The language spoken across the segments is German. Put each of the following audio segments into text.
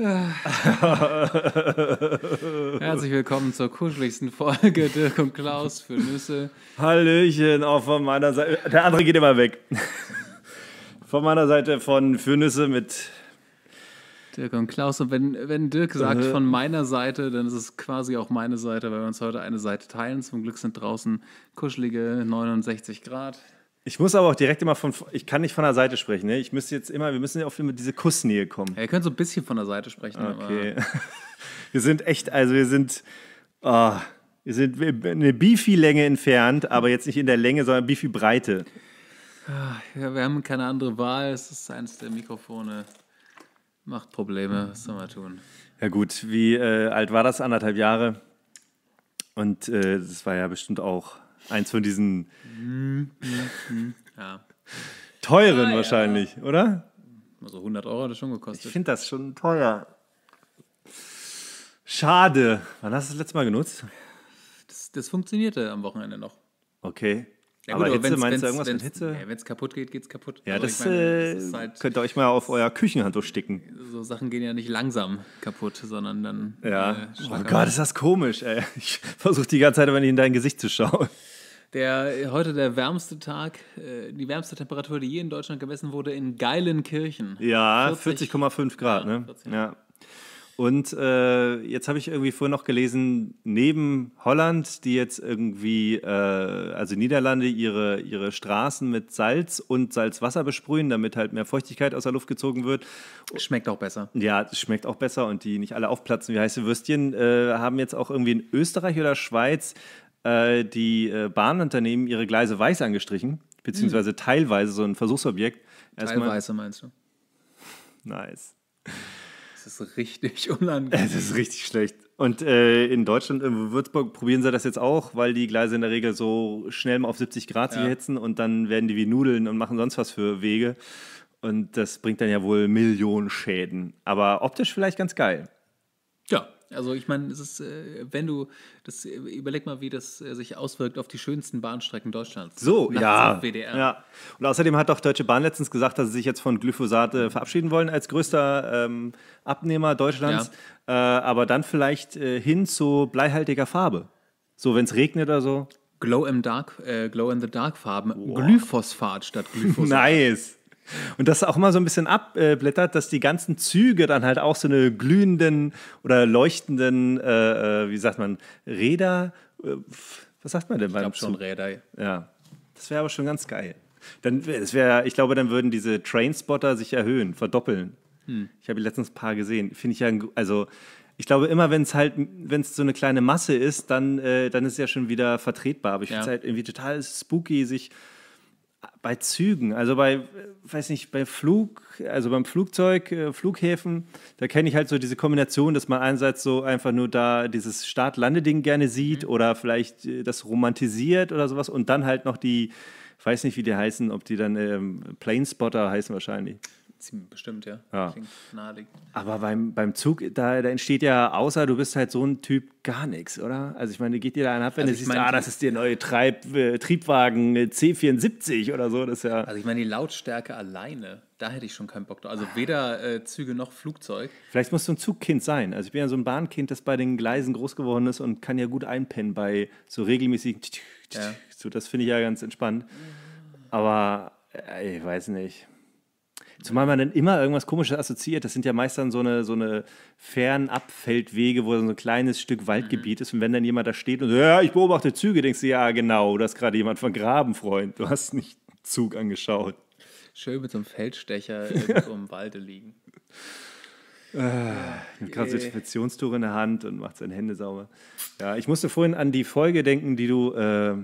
Ah. Herzlich willkommen zur kuscheligsten Folge Dirk und Klaus für Nüsse. Hallöchen, auch von meiner Seite. Der andere geht immer weg. Von meiner Seite von Für Nüsse mit Dirk und Klaus. Und wenn, wenn Dirk sagt äh. von meiner Seite, dann ist es quasi auch meine Seite, weil wir uns heute eine Seite teilen. Zum Glück sind draußen kuschelige 69 Grad. Ich muss aber auch direkt immer von, ich kann nicht von der Seite sprechen. Ne? Ich müsste jetzt immer, wir müssen ja immer diese Kussnähe kommen. Ja, ihr könnt so ein bisschen von der Seite sprechen. Okay. wir sind echt, also wir sind, oh, wir sind eine Bifi-Länge entfernt, aber jetzt nicht in der Länge, sondern Bifi-Breite. Ah, ja, wir haben keine andere Wahl. Es ist eins der Mikrofone. Macht Probleme. Was soll man tun? Ja, gut. Wie äh, alt war das? Anderthalb Jahre. Und äh, war ja bestimmt auch Eins von diesen ja. teuren ah, wahrscheinlich, ja. oder? Also 100 Euro hat das schon gekostet. Ich finde das schon teuer. Schade. Wann hast du das letzte Mal genutzt? Das, das funktionierte am Wochenende noch. Okay. Ja, gut, aber, Hitze, wenn's, meinst du irgendwas mit Hitze? Ja, wenn es kaputt geht, geht es kaputt. Ja, also das, meine, das äh, halt, könnt ihr euch mal auf euer Küchenhandtuch sticken. So Sachen gehen ja nicht langsam kaputt, sondern dann. Ja. Äh, oh Gott, ist das komisch, ey. Ich versuche die ganze Zeit, wenn ich in dein Gesicht zu schauen. Der, äh, heute der wärmste Tag, äh, die wärmste Temperatur, die je in Deutschland gemessen wurde, in Geilenkirchen. Ja, 40,5 40, Grad, ne? Ja. Und äh, jetzt habe ich irgendwie vorhin noch gelesen, neben Holland, die jetzt irgendwie, äh, also Niederlande, ihre, ihre Straßen mit Salz und Salzwasser besprühen, damit halt mehr Feuchtigkeit aus der Luft gezogen wird. Schmeckt auch besser. Ja, es schmeckt auch besser und die nicht alle aufplatzen wie heiße Würstchen, äh, haben jetzt auch irgendwie in Österreich oder Schweiz äh, die äh, Bahnunternehmen ihre Gleise weiß angestrichen, beziehungsweise hm. teilweise so ein Versuchsobjekt. Erstmal, teilweise meinst du? Nice. Das ist richtig unangenehm. Es ist richtig schlecht. Und äh, in Deutschland, in äh, Würzburg, probieren sie das jetzt auch, weil die Gleise in der Regel so schnell mal auf 70 Grad ja. sich hetzen und dann werden die wie Nudeln und machen sonst was für Wege. Und das bringt dann ja wohl Millionen Schäden. Aber optisch vielleicht ganz geil. Ja, also ich meine, es ist, äh, wenn du das äh, überleg mal, wie das äh, sich auswirkt auf die schönsten Bahnstrecken Deutschlands. So, ja. ja. Und außerdem hat auch Deutsche Bahn letztens gesagt, dass sie sich jetzt von Glyphosat äh, verabschieden wollen als größter ähm, Abnehmer Deutschlands, ja. äh, aber dann vielleicht äh, hin zu bleihaltiger Farbe. So, wenn es regnet oder so. Glow in Dark, Glow in the Dark Farben. Wow. Glyphosat statt Glyphosat. nice. Und das auch immer so ein bisschen abblättert, dass die ganzen Züge dann halt auch so eine glühenden oder leuchtenden, äh, äh wie sagt man, Räder. Äh, was sagt man denn beim schon? Räder. Ja, das wäre aber schon ganz geil. Dann, das wär, ich glaube, dann würden diese Trainspotter sich erhöhen, verdoppeln. Hm. Ich habe letztens ein paar gesehen. Finde ich ja, also ich glaube immer, wenn es halt, wenn es so eine kleine Masse ist, dann, äh, dann ist es ja schon wieder vertretbar. Aber ich ja. finde es halt irgendwie total spooky, sich bei Zügen, also bei, weiß nicht, bei Flug, also beim Flugzeug, äh, Flughäfen, da kenne ich halt so diese Kombination, dass man einerseits so einfach nur da dieses start landeding gerne sieht mhm. oder vielleicht äh, das romantisiert oder sowas und dann halt noch die, weiß nicht, wie die heißen, ob die dann ähm, Planespotter heißen wahrscheinlich. Ziemlich bestimmt, ja. ja. Klingt Aber beim, beim Zug, da, da entsteht ja, außer du bist halt so ein Typ, gar nichts, oder? Also ich meine, geht dir da ein ab, wenn also du siehst, ah, das ist der neue Treib, äh, Triebwagen äh, C74 oder so, das ja... Also ich meine, die Lautstärke alleine, da hätte ich schon keinen Bock drauf. Also weder äh, Züge noch Flugzeug. Vielleicht musst du ein Zugkind sein. Also ich bin ja so ein Bahnkind, das bei den Gleisen groß geworden ist und kann ja gut einpennen bei so regelmäßigen... Ja. So, das finde ich ja ganz entspannt. Aber äh, ich weiß nicht. Zumal man dann immer irgendwas Komisches assoziiert. Das sind ja meist dann so eine, so eine Fernabfeldwege, wo so ein kleines Stück Waldgebiet mhm. ist. Und wenn dann jemand da steht und so, ja, ich beobachte Züge, denkst du, ja, genau, da ist gerade jemand von Graben, Freund. Du hast nicht Zug angeschaut. Schön mit so einem Feldstecher irgendwo im Walde liegen. Ich habe gerade so ein in der Hand und macht seine Hände sauber. Ja, ich musste vorhin an die Folge denken, die du äh,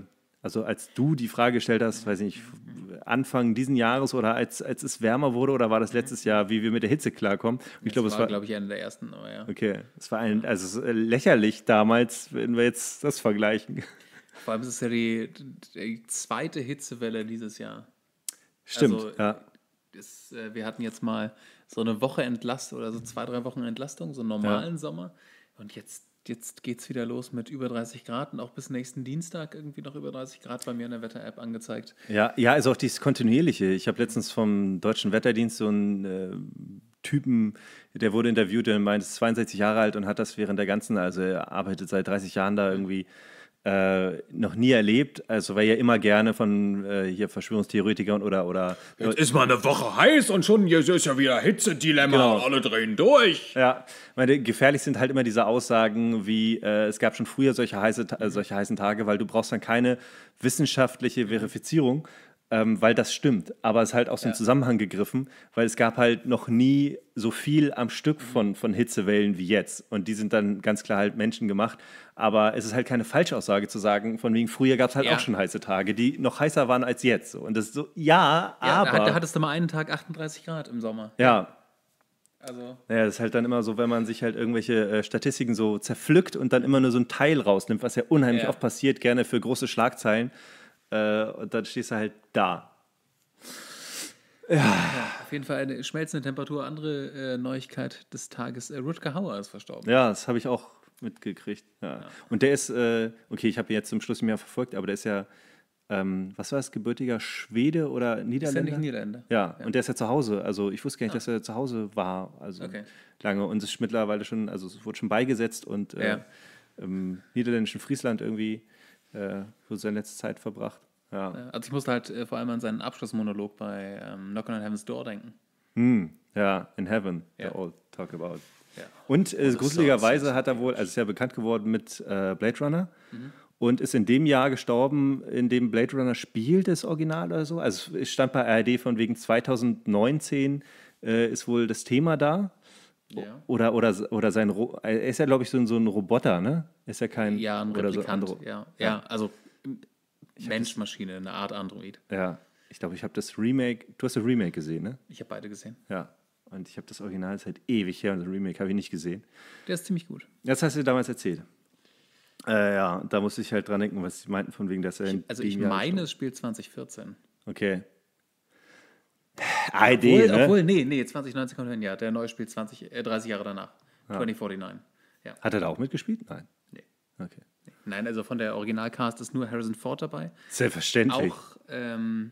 also als du die Frage gestellt hast, weiß ich nicht, Anfang diesen Jahres oder als, als es wärmer wurde oder war das mhm. letztes Jahr, wie wir mit der Hitze klarkommen? ich glaube, es war, war glaube ich, einer der ersten. Aber ja. Okay, es war ein, also äh, lächerlich damals, wenn wir jetzt das vergleichen. Vor allem ist es ja die, die zweite Hitzewelle dieses Jahr. Stimmt, also, ja. Es, äh, wir hatten jetzt mal so eine Woche Entlastung oder so zwei, drei Wochen Entlastung, so einen normalen ja. Sommer. Und jetzt jetzt geht es wieder los mit über 30 Grad und auch bis nächsten Dienstag irgendwie noch über 30 Grad bei mir in der Wetter-App angezeigt. Ja, ja, also auch dieses Kontinuierliche. Ich habe letztens vom Deutschen Wetterdienst so einen äh, Typen, der wurde interviewt, der meint, ist 62 Jahre alt und hat das während der ganzen, also er arbeitet seit 30 Jahren da irgendwie äh, noch nie erlebt, also weil ja immer gerne von äh, hier Verschwörungstheoretikern oder oder jetzt ist mal eine Woche heiß und schon hier ist ja wieder Hitzedilemma genau. und alle drehen durch. Ja, meine gefährlich sind halt immer diese Aussagen wie äh, es gab schon früher solche heiße äh, solche heißen Tage, weil du brauchst dann keine wissenschaftliche Verifizierung, ähm, weil das stimmt. Aber es ist halt aus dem ja. Zusammenhang gegriffen, weil es gab halt noch nie so viel am Stück mhm. von, von Hitzewellen wie jetzt. Und die sind dann ganz klar halt Menschen gemacht. Aber es ist halt keine Falschaussage zu sagen, von wegen früher gab es halt ja. auch schon heiße Tage, die noch heißer waren als jetzt. Und das ist so, ja, ja aber. Da, da hattest du mal einen Tag 38 Grad im Sommer. Ja, also. Naja, das ist halt dann immer so, wenn man sich halt irgendwelche äh, Statistiken so zerpflückt und dann immer nur so ein Teil rausnimmt, was ja unheimlich ja. oft passiert, gerne für große Schlagzeilen. Äh, und dann stehst du halt da. Ja. ja. auf jeden Fall eine schmelzende Temperatur. Andere äh, Neuigkeit des Tages: äh, Rutger Hauer ist verstorben. Ja, das habe ich auch mitgekriegt. Ja. Ja. Und der ist, äh, okay, ich habe ihn jetzt zum Schluss mehr verfolgt, aber der ist ja, ähm, was war es, gebürtiger Schwede oder Niederländer? Ist ja nicht Niederländer. Ja. und der ist ja zu Hause. Also ich wusste gar nicht, ah. dass er zu Hause war, also okay. lange. Und es ist mittlerweile schon, also es wurde schon beigesetzt und äh, im niederländischen Friesland irgendwie äh, so seine letzte Zeit verbracht. Ja. Also ich musste halt äh, vor allem an seinen Abschlussmonolog bei ähm, Knockin' on Heaven's Door denken. Mm, ja, in Heaven, yeah. the old talk about. Yeah. Und äh, gruseligerweise hat er wohl, also ist ja bekannt geworden mit äh, Blade Runner mhm. und ist in dem Jahr gestorben, in dem Blade Runner spielt, das Original oder so. Also es stand bei ARD von wegen 2019 äh, ist wohl das Thema da. Ja. Oder, oder, oder sein, Ro er ist ja, glaube ich, so ein, so ein Roboter, ne? Ist ja kein. Ja, ein oder Replikant, so ja. ja. also mensch eine Art Android. Ja, ich glaube, ich habe das Remake, du hast das Remake gesehen, ne? Ich habe beide gesehen. Ja, und ich habe das Original, seit ewig her und das Remake habe ich nicht gesehen. Der ist ziemlich gut. Das hast du damals erzählt. Äh, ja, da musste ich halt dran denken, was sie meinten, von wegen, dass er. Ich, also, ich meine, es spielt 2014. Okay. ARD, obwohl, ne? obwohl, nee, nee, 2019 kommt hin, ja. Der Neue spielt 20, äh, 30 Jahre danach. Ja. 2049. Ja. Hat er da auch mitgespielt? Nein. Nee. Okay. Nein, also von der Originalcast ist nur Harrison Ford dabei. Selbstverständlich. Auch, ähm,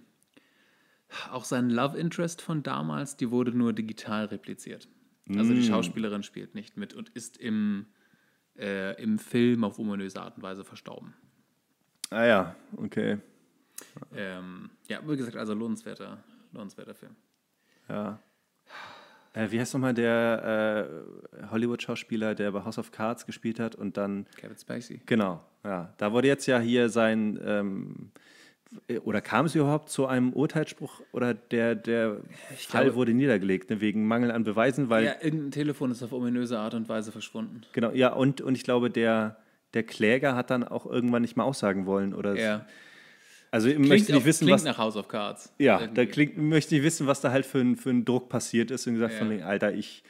auch sein Love Interest von damals, die wurde nur digital repliziert. Also mm. die Schauspielerin spielt nicht mit und ist im, äh, im Film auf ominöse Art und Weise verstorben. Ah ja, okay. Ähm, ja, wie gesagt, also lohnenswerter lohnenswerter Film. Ja. Äh, wie heißt nochmal der äh, Hollywood-Schauspieler, der bei House of Cards gespielt hat und dann. Kevin Spacey. Genau, ja. Da wurde jetzt ja hier sein. Ähm, äh, oder kam es überhaupt zu einem Urteilsspruch oder der, der ich Fall glaube, wurde niedergelegt ne, wegen Mangel an Beweisen? Weil, ja, irgendein Telefon ist auf ominöse Art und Weise verschwunden. Genau, ja, und, und ich glaube, der, der Kläger hat dann auch irgendwann nicht mehr aussagen wollen. Oder ja. So also klingt möchte ich wissen, was nach House of Cards. Ja, irgendwie. da klingt, möchte ich wissen, was da halt für ein, für ein Druck passiert ist und gesagt ja. von wegen, Alter, ich,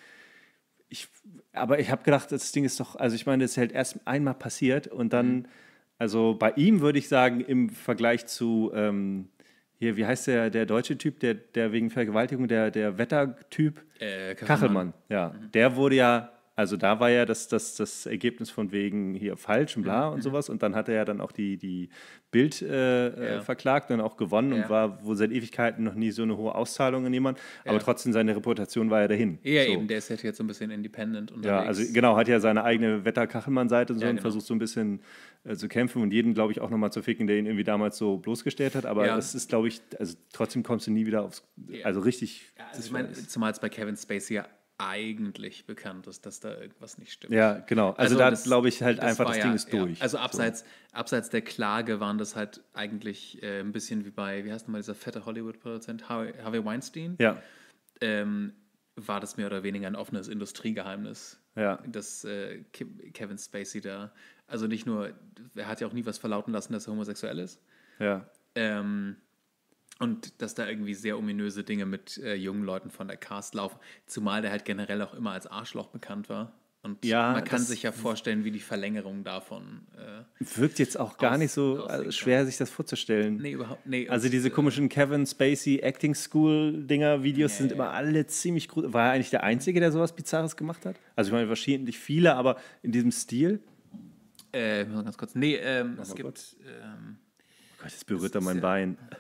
ich, aber ich habe gedacht, das Ding ist doch, also ich meine, das ist halt erst einmal passiert und dann, mhm. also bei ihm würde ich sagen, im Vergleich zu ähm, hier, wie heißt der, der deutsche Typ, der, der wegen Vergewaltigung, der, der Wettertyp? Äh, Kachelmann. Kachelmann, ja. Mhm. Der wurde ja also da war ja das, das, das Ergebnis von wegen hier falsch und bla und sowas. Und dann hat er ja dann auch die, die Bild äh, äh ja. verklagt und auch gewonnen ja. und war wohl seit Ewigkeiten noch nie so eine hohe Auszahlung an jemand. Ja. Aber trotzdem, seine Reputation war ja dahin. Ja, so. eben, der ist halt jetzt so ein bisschen independent unterwegs. Ja, also genau, hat ja seine eigene Wetterkachelmann-Seite und so genau. und versucht so ein bisschen äh, zu kämpfen und jeden, glaube ich, auch nochmal zu ficken, der ihn irgendwie damals so bloßgestellt hat. Aber es ist, glaube ich, also trotzdem kommst du nie wieder aufs, also richtig. also ich meine, zumal es bei Kevin Spacey ja eigentlich bekannt ist, dass da irgendwas nicht stimmt. Ja, genau. Also, also da glaube ich halt das einfach, das Ding ja, ist durch. Ja. Also abseits, so. abseits der Klage waren das halt eigentlich äh, ein bisschen wie bei, wie heißt nochmal dieser fette Hollywood-Produzent, Harvey, Weinstein. Ja. Ähm, war das mehr oder weniger ein offenes Industriegeheimnis, ja. dass äh, Kevin Spacey da, also nicht nur, er hat ja auch nie was verlauten lassen, dass er homosexuell ist. Ja. Ähm, und dass da irgendwie sehr ominöse Dinge mit äh, jungen Leuten von der Cast laufen. Zumal der halt generell auch immer als Arschloch bekannt war. Und ja, man kann sich ja vorstellen, wie die Verlängerung davon. Äh, wirkt jetzt auch gar aus, nicht so also schwer, sich das vorzustellen. Nee, überhaupt nicht. Nee, also, diese äh, komischen Kevin Spacey Acting School-Dinger, Videos nee, sind immer alle ziemlich gut. War er eigentlich der Einzige, der sowas Bizarres gemacht hat? Also, ich meine, wahrscheinlich viele, aber in diesem Stil? Äh, ganz kurz. Nee, ähm, oh es gibt. Ähm, oh Gott, das berührt da mein Bein. Ja.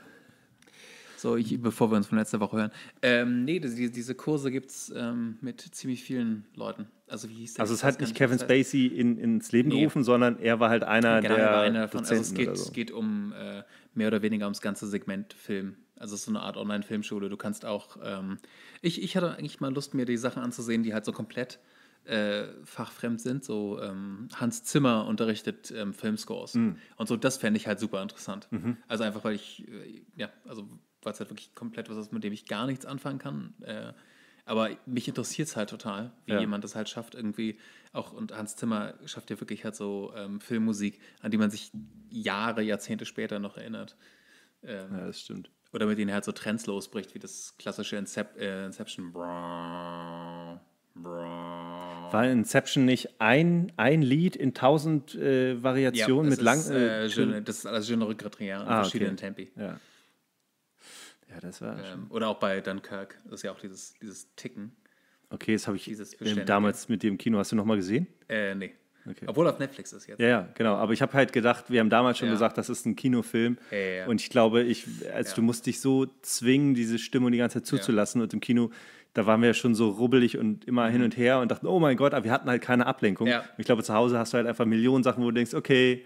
So, ich, bevor wir uns von letzter Woche hören. Ähm, nee, die, diese Kurse gibt es ähm, mit ziemlich vielen Leuten. Also, wie hieß der? Also, es hat nicht Kevin Spacey in, ins Leben nee. gerufen, sondern er war halt einer genau, der. War einer von, also, es geht, so. geht um äh, mehr oder weniger ums ganze Segment Film. Also, es ist so eine Art Online-Filmschule. Du kannst auch. Ähm, ich, ich hatte eigentlich mal Lust, mir die Sachen anzusehen, die halt so komplett. Äh, fachfremd sind. So ähm, Hans Zimmer unterrichtet ähm, Filmscores. Mm. Und so, das fände ich halt super interessant. Mhm. Also einfach, weil ich, äh, ja, also weil es halt wirklich komplett was ist, mit dem ich gar nichts anfangen kann. Äh, aber mich interessiert es halt total, wie ja. jemand das halt schafft, irgendwie auch, und Hans Zimmer schafft ja wirklich halt so ähm, Filmmusik, an die man sich Jahre, Jahrzehnte später noch erinnert. Ähm, ja, das stimmt. Oder mit denen halt so Trends losbricht, wie das klassische Incep äh, Inception. Brrr, brrr. War Inception nicht ein, ein Lied in tausend äh, Variationen ja, mit ist, lang. Äh, äh das ist alles Genre Quadrien, ah, verschiedenen okay. Tempi. Ja. Ja, das war. Ähm, oder auch bei Dunkirk, das ist ja auch dieses, dieses Ticken. Okay, das habe ich ähm, damals mit dem Kino. Hast du nochmal gesehen? Äh, nee. Okay. Obwohl auf Netflix ist jetzt. Ja, ja, genau. Aber ich habe halt gedacht, wir haben damals schon ja. gesagt, das ist ein Kinofilm. Ja, ja, und ich glaube, ich, als du musst dich so zwingen, diese Stimmung die ganze Zeit zuzulassen. Und im Kino, da waren wir ja schon so rubbelig und immer hin mhm. und her und dachten, oh mein Gott, aber wir hatten halt keine Ablenkung. Ich glaube, zu Hause hast du halt einfach Millionen Sachen, wo du denkst, okay,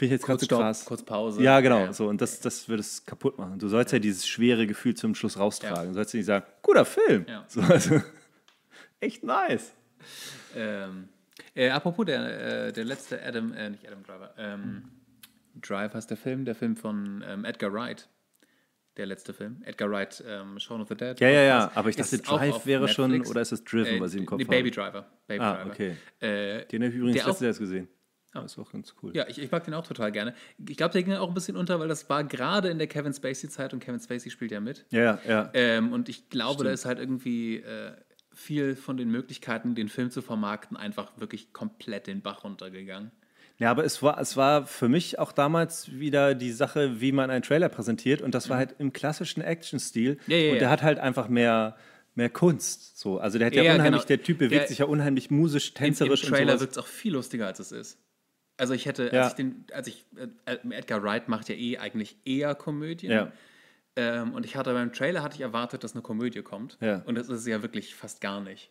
Finde ich jetzt gerade ganz so krass. Kurz Pause. Ja, genau. Ja. So, und das, das würde es kaputt machen. Du sollst ja. ja dieses schwere Gefühl zum Schluss raustragen. Ja. Du sollst nicht sagen, guter Film. So, also, echt nice. Ähm, äh, apropos der, äh, der letzte Adam, äh, nicht Adam Driver, ähm, Drive heißt der Film, der Film von ähm, Edgar Wright. Der letzte Film. Edgar Wright, ähm, Shaun of the Dead. Ja, ja, ja. Aber ich dachte, Drive wäre Netflix. schon, oder ist es Driven, äh, was ich im Kopf nee, Baby Driver. Baby ah, Driver. okay. Äh, Den habe ich übrigens letztes Jahr gesehen. Ja, ist auch ganz cool. Ja, ich, ich mag den auch total gerne. Ich glaube, der ging auch ein bisschen unter, weil das war gerade in der Kevin Spacey-Zeit und Kevin Spacey spielt ja mit. Ja, ja. Ähm, und ich glaube, Stimmt. da ist halt irgendwie äh, viel von den Möglichkeiten, den Film zu vermarkten, einfach wirklich komplett den Bach runtergegangen. Ja, aber es war, es war für mich auch damals wieder die Sache, wie man einen Trailer präsentiert. Und das war mhm. halt im klassischen Action-Stil. Ja, ja, und der ja. hat halt einfach mehr, mehr Kunst. So. Also der hat ja, unheimlich, genau. der Typ bewegt der, sich ja unheimlich musisch, tänzerisch. Im, im Trailer wird es auch viel lustiger, als es ist. Also ich hätte, ja. als ich den, als ich, äh, äh, Edgar Wright macht ja eh eigentlich eher Komödien. Ja. Ähm, und ich hatte beim Trailer hatte ich erwartet, dass eine Komödie kommt. Ja. Und das ist ja wirklich fast gar nicht.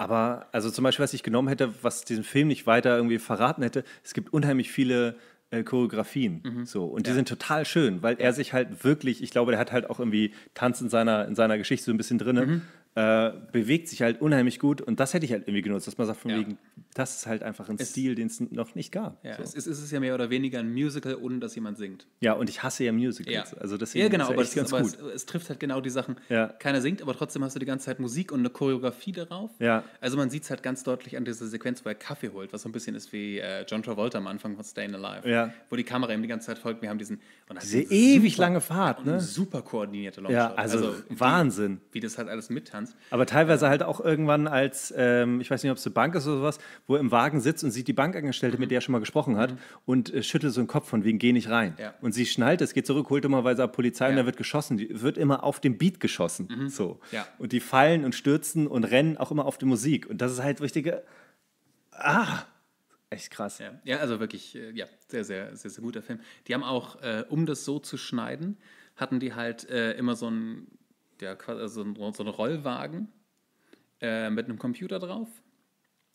Aber, also zum Beispiel, was ich genommen hätte, was diesen Film nicht weiter irgendwie verraten hätte, es gibt unheimlich viele äh, Choreografien. Mhm. So. Und die ja. sind total schön, weil er sich halt wirklich, ich glaube, der hat halt auch irgendwie Tanz in seiner, in seiner Geschichte so ein bisschen drin. Mhm. Äh, bewegt sich halt unheimlich gut und das hätte ich halt irgendwie genutzt, dass man sagt, von ja. wegen, das ist halt einfach ein es, Stil, den es noch nicht gab. Ja, so. es, ist, es, ist, ja mehr oder weniger ein Musical, ohne dass jemand singt. Ja, und ich hasse ja Musicals. Ja. Also deswegen ja, genau, ist aber, es, ganz aber gut. Es, es, trifft halt genau die Sachen. Ja. Keiner singt, aber trotzdem hast du die ganze Zeit Musik und eine Choreografie darauf. Ja. Also man sieht es halt ganz deutlich an dieser Sequenz, wo er Kaffee holt, was so ein bisschen ist wie äh, John Travolta am Anfang von Staying Alive, ja. wo die Kamera ihm die ganze Zeit folgt. Wir haben diesen und diese ewig super, lange Fahrt, ne? super koordinierte Launch. Ja, also, also, Wahnsinn, wie, wie das halt alles mittanzt kannst. Aber teilweise halt auch irgendwann als, ähm, ich weiß nicht, ob es eine Bank ist oder sowas, wo er im Wagen sitzt und sieht die Bankangestellte, mhm. mit der er schon mal gesprochen hat, mhm. und äh, schüttelt so den Kopf von wegen, geh nicht rein. Ja. Und sie schnallt es, geht zurück, holt immerweise ab Polizei ja. und da wird geschossen. Die wird immer auf dem Beat geschossen. Mhm. So. Ja. Und die fallen und stürzen und rennen auch immer auf die Musik. Und das ist halt richtige. Ah! Echt krass. Ja, ja also wirklich, äh, ja, sehr, sehr, sehr, sehr guter Film. Die haben auch, äh, um das so zu schneiden, hatten die halt äh, immer so ein der also so ein Rollwagen äh, mit einem Computer drauf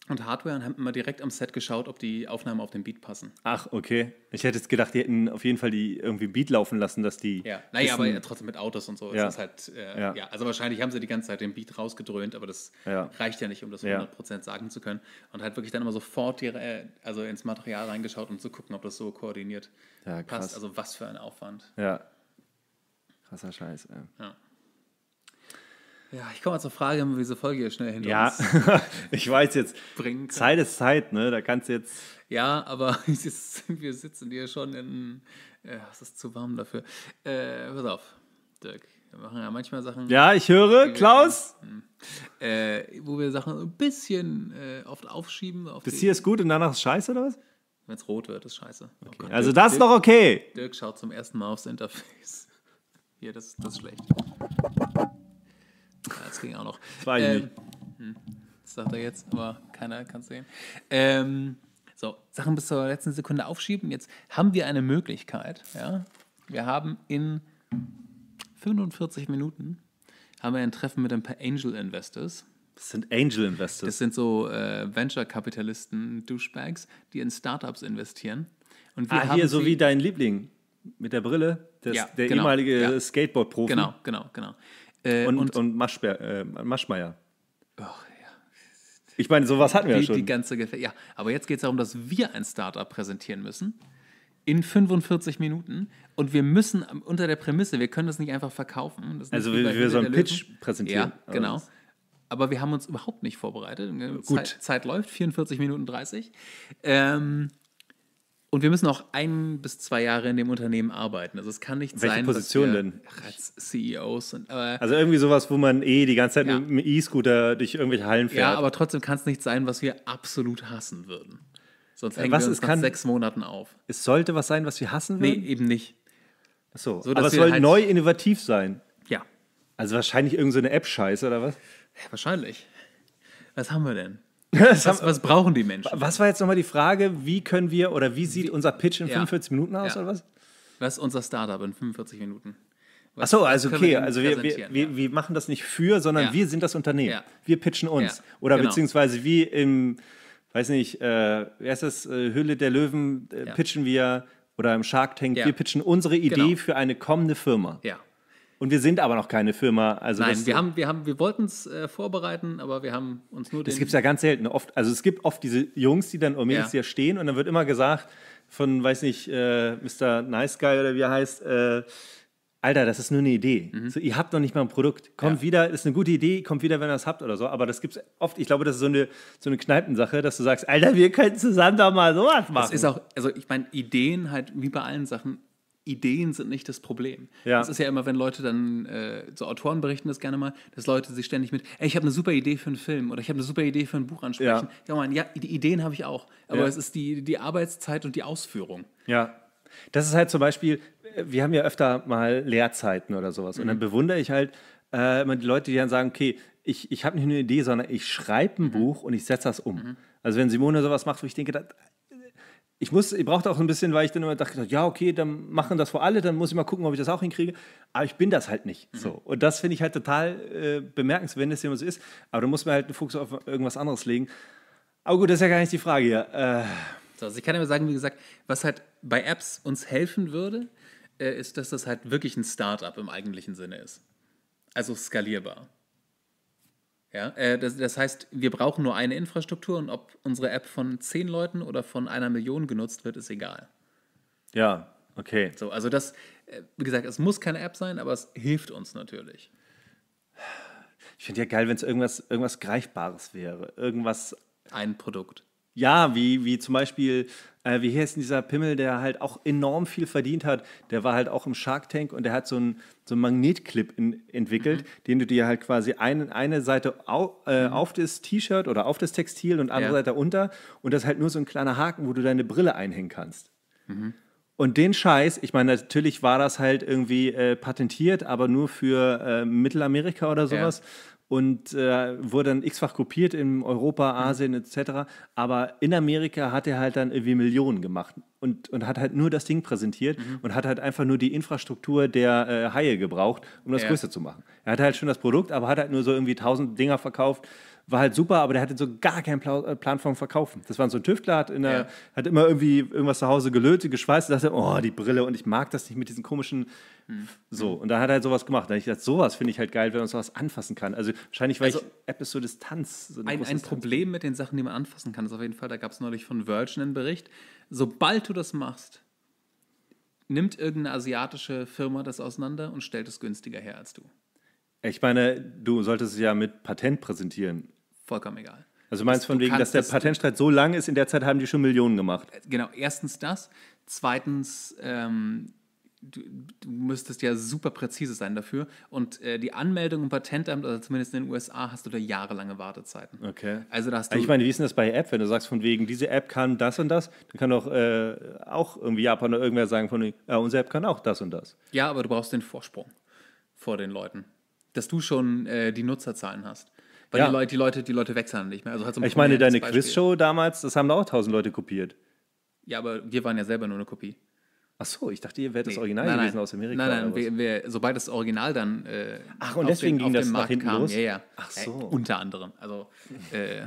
und Hardware und haben immer direkt am Set geschaut, ob die Aufnahmen auf den Beat passen. Ach, okay. Ich hätte jetzt gedacht, die hätten auf jeden Fall die irgendwie Beat laufen lassen, dass die. Ja, naja, aber ja, trotzdem mit Autos und so. Ja. Ist halt, äh, ja. ja. Also wahrscheinlich haben sie die ganze Zeit den Beat rausgedröhnt, aber das ja. reicht ja nicht, um das 100% sagen zu können. Und halt wirklich dann immer sofort die, äh, also ins Material reingeschaut, um zu gucken, ob das so koordiniert passt. Also was für ein Aufwand. Ja. Krasser Scheiß. Ey. Ja. Ja, ich komme mal zur Frage, wir diese Folge hier schnell hinter ja. ich weiß jetzt, bringt. Zeit ist Zeit, ne? Da kannst du jetzt. Ja, aber wir sitzen hier schon in. Ja, äh, es ist zu warm dafür. Äh, pass auf, Dirk. Wir machen ja manchmal Sachen. Ja, ich höre, Klaus. Hm. Äh, wo wir Sachen ein bisschen äh, oft aufschieben. Auf Bis hier ist gut und danach ist scheiße, oder was? Wenn es rot wird, ist scheiße. Oh okay. Oh Gott, also Dirk, das ist noch okay. Dirk schaut zum ersten Mal aufs Interface. Hier, das, das ist schlecht. Ja, das ging auch noch. Das war ich ähm, nicht. Hm, das sagt er jetzt, aber keiner kann es sehen. Ähm, so, Sachen bis zur letzten Sekunde aufschieben. Jetzt haben wir eine Möglichkeit. Ja? Wir haben in 45 Minuten haben wir ein Treffen mit ein paar Angel Investors. Das sind Angel Investors. Das sind so äh, Venture-Kapitalisten, Douchebags, die in Startups investieren. Und wir ah, hier so wie dein Liebling mit der Brille, das, ja, der genau, ehemalige ja. Skateboard-Profi. Genau, genau, genau. Äh, und und, und Maschber, äh, Maschmeier. Oh, ich meine, sowas hatten wir die, ja schon. Die ganze Gefähr ja, aber jetzt geht es darum, dass wir ein Startup präsentieren müssen in 45 Minuten und wir müssen ähm, unter der Prämisse, wir können das nicht einfach verkaufen. also wir, wir sollen Pitch präsentieren. Ja, genau. Aber wir haben uns überhaupt nicht vorbereitet. Gut. Zeit, Zeit läuft, 44 Minuten 30. Ähm, und wir müssen auch ein bis zwei Jahre in dem Unternehmen arbeiten. Also es kann nicht Welche sein, Position dass wir denn? als CEOs sind. also irgendwie sowas, wo man eh die ganze Zeit ja. mit dem E-Scooter durch irgendwelche Hallen fährt. Ja, aber trotzdem kann es nicht sein, was wir absolut hassen würden. Sonst äh, hängen was, wir uns nach kann, sechs Monaten auf. Es sollte was sein, was wir hassen würden? Nee, eben nicht. Ach so, so aber es soll halt neu innovativ sein. Ja. Also wahrscheinlich irgendeine so App-Scheiße oder was? wahrscheinlich. Was haben wir denn? Was, haben, was, brauchen die Menschen? Was war jetzt nochmal die Frage, wie können wir oder wie sieht wie, unser Pitch in ja. 45 Minuten aus ja. oder was? Was ist unser Startup in 45 Minuten? Was, Ach so, also okay, also wir, wir, ja. wir, machen das nicht für, sondern wir sind das Unternehmen. Wir pitchen uns. Oder genau. beziehungsweise wie im, weiß nicht, äh, wie heißt das, äh, Hülle der Löwen, äh, pitchen wir oder im Shark Tank, wir pitchen unsere Idee genau. für eine kommende Firma. Ja. Und wir sind aber noch keine Firma. Also Nein, wir haben, wir haben, wir wollten es äh, vorbereiten, aber wir haben uns nur. Das gibt es ja ganz selten. Oft, also es gibt oft diese Jungs, die dann um oh, Mädels, hier stehen und dann wird immer gesagt von, weiß nicht, äh, Mr. Nice Guy oder wie er heißt, äh, Alter, das ist nur eine Idee. Mhm. So, ihr habt noch nicht mal ein Produkt. Kommt ja. wieder, ist eine gute Idee, kommt wieder, wenn ihr es habt oder so. Aber das gibt es oft, ich glaube, das ist so eine, so eine Kneipensache, dass du sagst, Alter, wir könnten zusammen doch mal sowas machen. Das ist auch, also ich meine, Ideen halt wie bei allen Sachen Ideen sind nicht das Problem. Ja. Das ist ja immer, wenn Leute dann, äh, so Autoren berichten das gerne mal, dass Leute sich ständig mit, ey, ich habe eine super Idee für einen Film oder ich habe eine super Idee für ein Buch ansprechen. Ja, ja man, ja, die Ideen habe ich auch. Aber ja. es ist die, die Arbeitszeit und die Ausführung. Ja. Das ist halt zum Beispiel, wir haben ja öfter mal Lehrzeiten oder sowas. Und dann mhm. bewundere ich halt äh, immer die Leute, die dann sagen, okay, ich, ich habe nicht nur eine Idee, sondern ich schreibe ein mhm. Buch und ich setze das um. Mhm. Also wenn Simone sowas macht, wo ich denke, das, ich muss, ich brauchte auch ein bisschen, weil ich dann immer dachte, ja, okay, dann machen das vor alle, dann muss ich mal gucken, ob ich das auch hinkriege. Aber ich bin das halt nicht. Mhm. So. Und das finde ich halt total äh, bemerkenswert, wenn das immer so ist. Aber da muss man halt einen Fuchs auf irgendwas anderes legen. Aber gut, das ist ja gar nicht die Frage hier. Äh. also ich kann immer sagen, wie gesagt, was halt bei Apps uns helfen würde, äh, ist, dass das halt wirklich ein Startup im eigentlichen Sinne ist. Also skalierbar. Ja, äh, das, das, heißt, wir brauchen nur eine Infrastruktur und ob unsere App von zehn Leuten oder von einer Million genutzt wird, ist egal. Ja, okay. So, also das, äh, wie gesagt, es muss keine App sein, aber es hilft uns natürlich. Ich finde ja geil, wenn es irgendwas, irgendwas Greifbares wäre. Irgendwas. Ein Produkt. Ja, wie, wie zum Beispiel, äh, wie hier denn dieser Pimmel, der halt auch enorm viel verdient hat. Der war halt auch im Shark Tank und der hat so einen so Magnetclip in, entwickelt, mhm. den du dir halt quasi ein, eine Seite au, äh, mhm. auf das T-Shirt oder auf das Textil und andere ja. Seite unter. Und das ist halt nur so ein kleiner Haken, wo du deine Brille einhängen kannst. Mhm. Und den Scheiß, ich meine, natürlich war das halt irgendwie äh, patentiert, aber nur für äh, Mittelamerika oder sowas. Ja und äh, wurde dann x-fach kopiert in Europa, mhm. Asien etc. Aber in Amerika hat er halt dann irgendwie Millionen gemacht und, und hat halt nur das Ding präsentiert mhm. und hat halt einfach nur die Infrastruktur der äh, Haie gebraucht, um das ja. größer zu machen. Er hatte halt schon das Produkt, aber hat halt nur so irgendwie 1000 Dinger verkauft war halt super, aber der hatte so gar keinen Pla äh, Plan vom Verkaufen. Das war so ein Tüftler, hat, der, ja. hat immer irgendwie irgendwas zu Hause gelötet, geschweißt und dachte, oh, die Brille und ich mag das nicht mit diesen komischen. Mhm. So, und da hat er halt sowas gemacht. Da ich dachte, sowas finde ich halt geil, wenn man sowas anfassen kann. Also wahrscheinlich, weil also, ich App ist so Distanz. So ein, ein Problem mit den Sachen, die man anfassen kann, ist auf jeden Fall, da gab es neulich von Virgin einen Bericht, sobald du das machst, nimmt irgendeine asiatische Firma das auseinander und stellt es günstiger her als du. Ich meine, du solltest es ja mit Patent präsentieren. Vollkommen egal. Also meinst du von wegen, dass der Patentstreit so lang ist, in der Zeit haben die schon Millionen gemacht. Äh, genau, erstens das. Zweitens, ähm, du, du, müsstest ja super präzise sein dafür. Und äh, die Anmeldung im Patentamt, also zumindest in den USA, hast du da jahrelange Wartezeiten. Okay. Also da hast also du ich meine, wie ist denn das bei App, wenn du sagst von wegen, diese App kann das und das, dann kann doch äh, auch irgendwie Japan oder irgendwer sagen von äh, unsere App kann auch das und das. Ja, aber du brauchst den Vorsprung vor den Leuten dass du schon äh, die Nutzerzahlen hast. Weil ja. die, Leute, die, Leute, die Leute wechseln nicht mehr. Also halt so ich meine, deine Quizshow damals, das haben da auch tausend Leute kopiert. Ja, aber wir waren ja selber nur eine Kopie. Ach so, ich dachte, ihr wärt das Original nee, nein, gewesen aus Amerika. Nein, nein, wir, wir, sobald das Original dann äh, Ach, und deswegen den, ging das nach hinten kam, los? Ja, ja. Ach äh, so. Äh, unter anderem. Also, äh,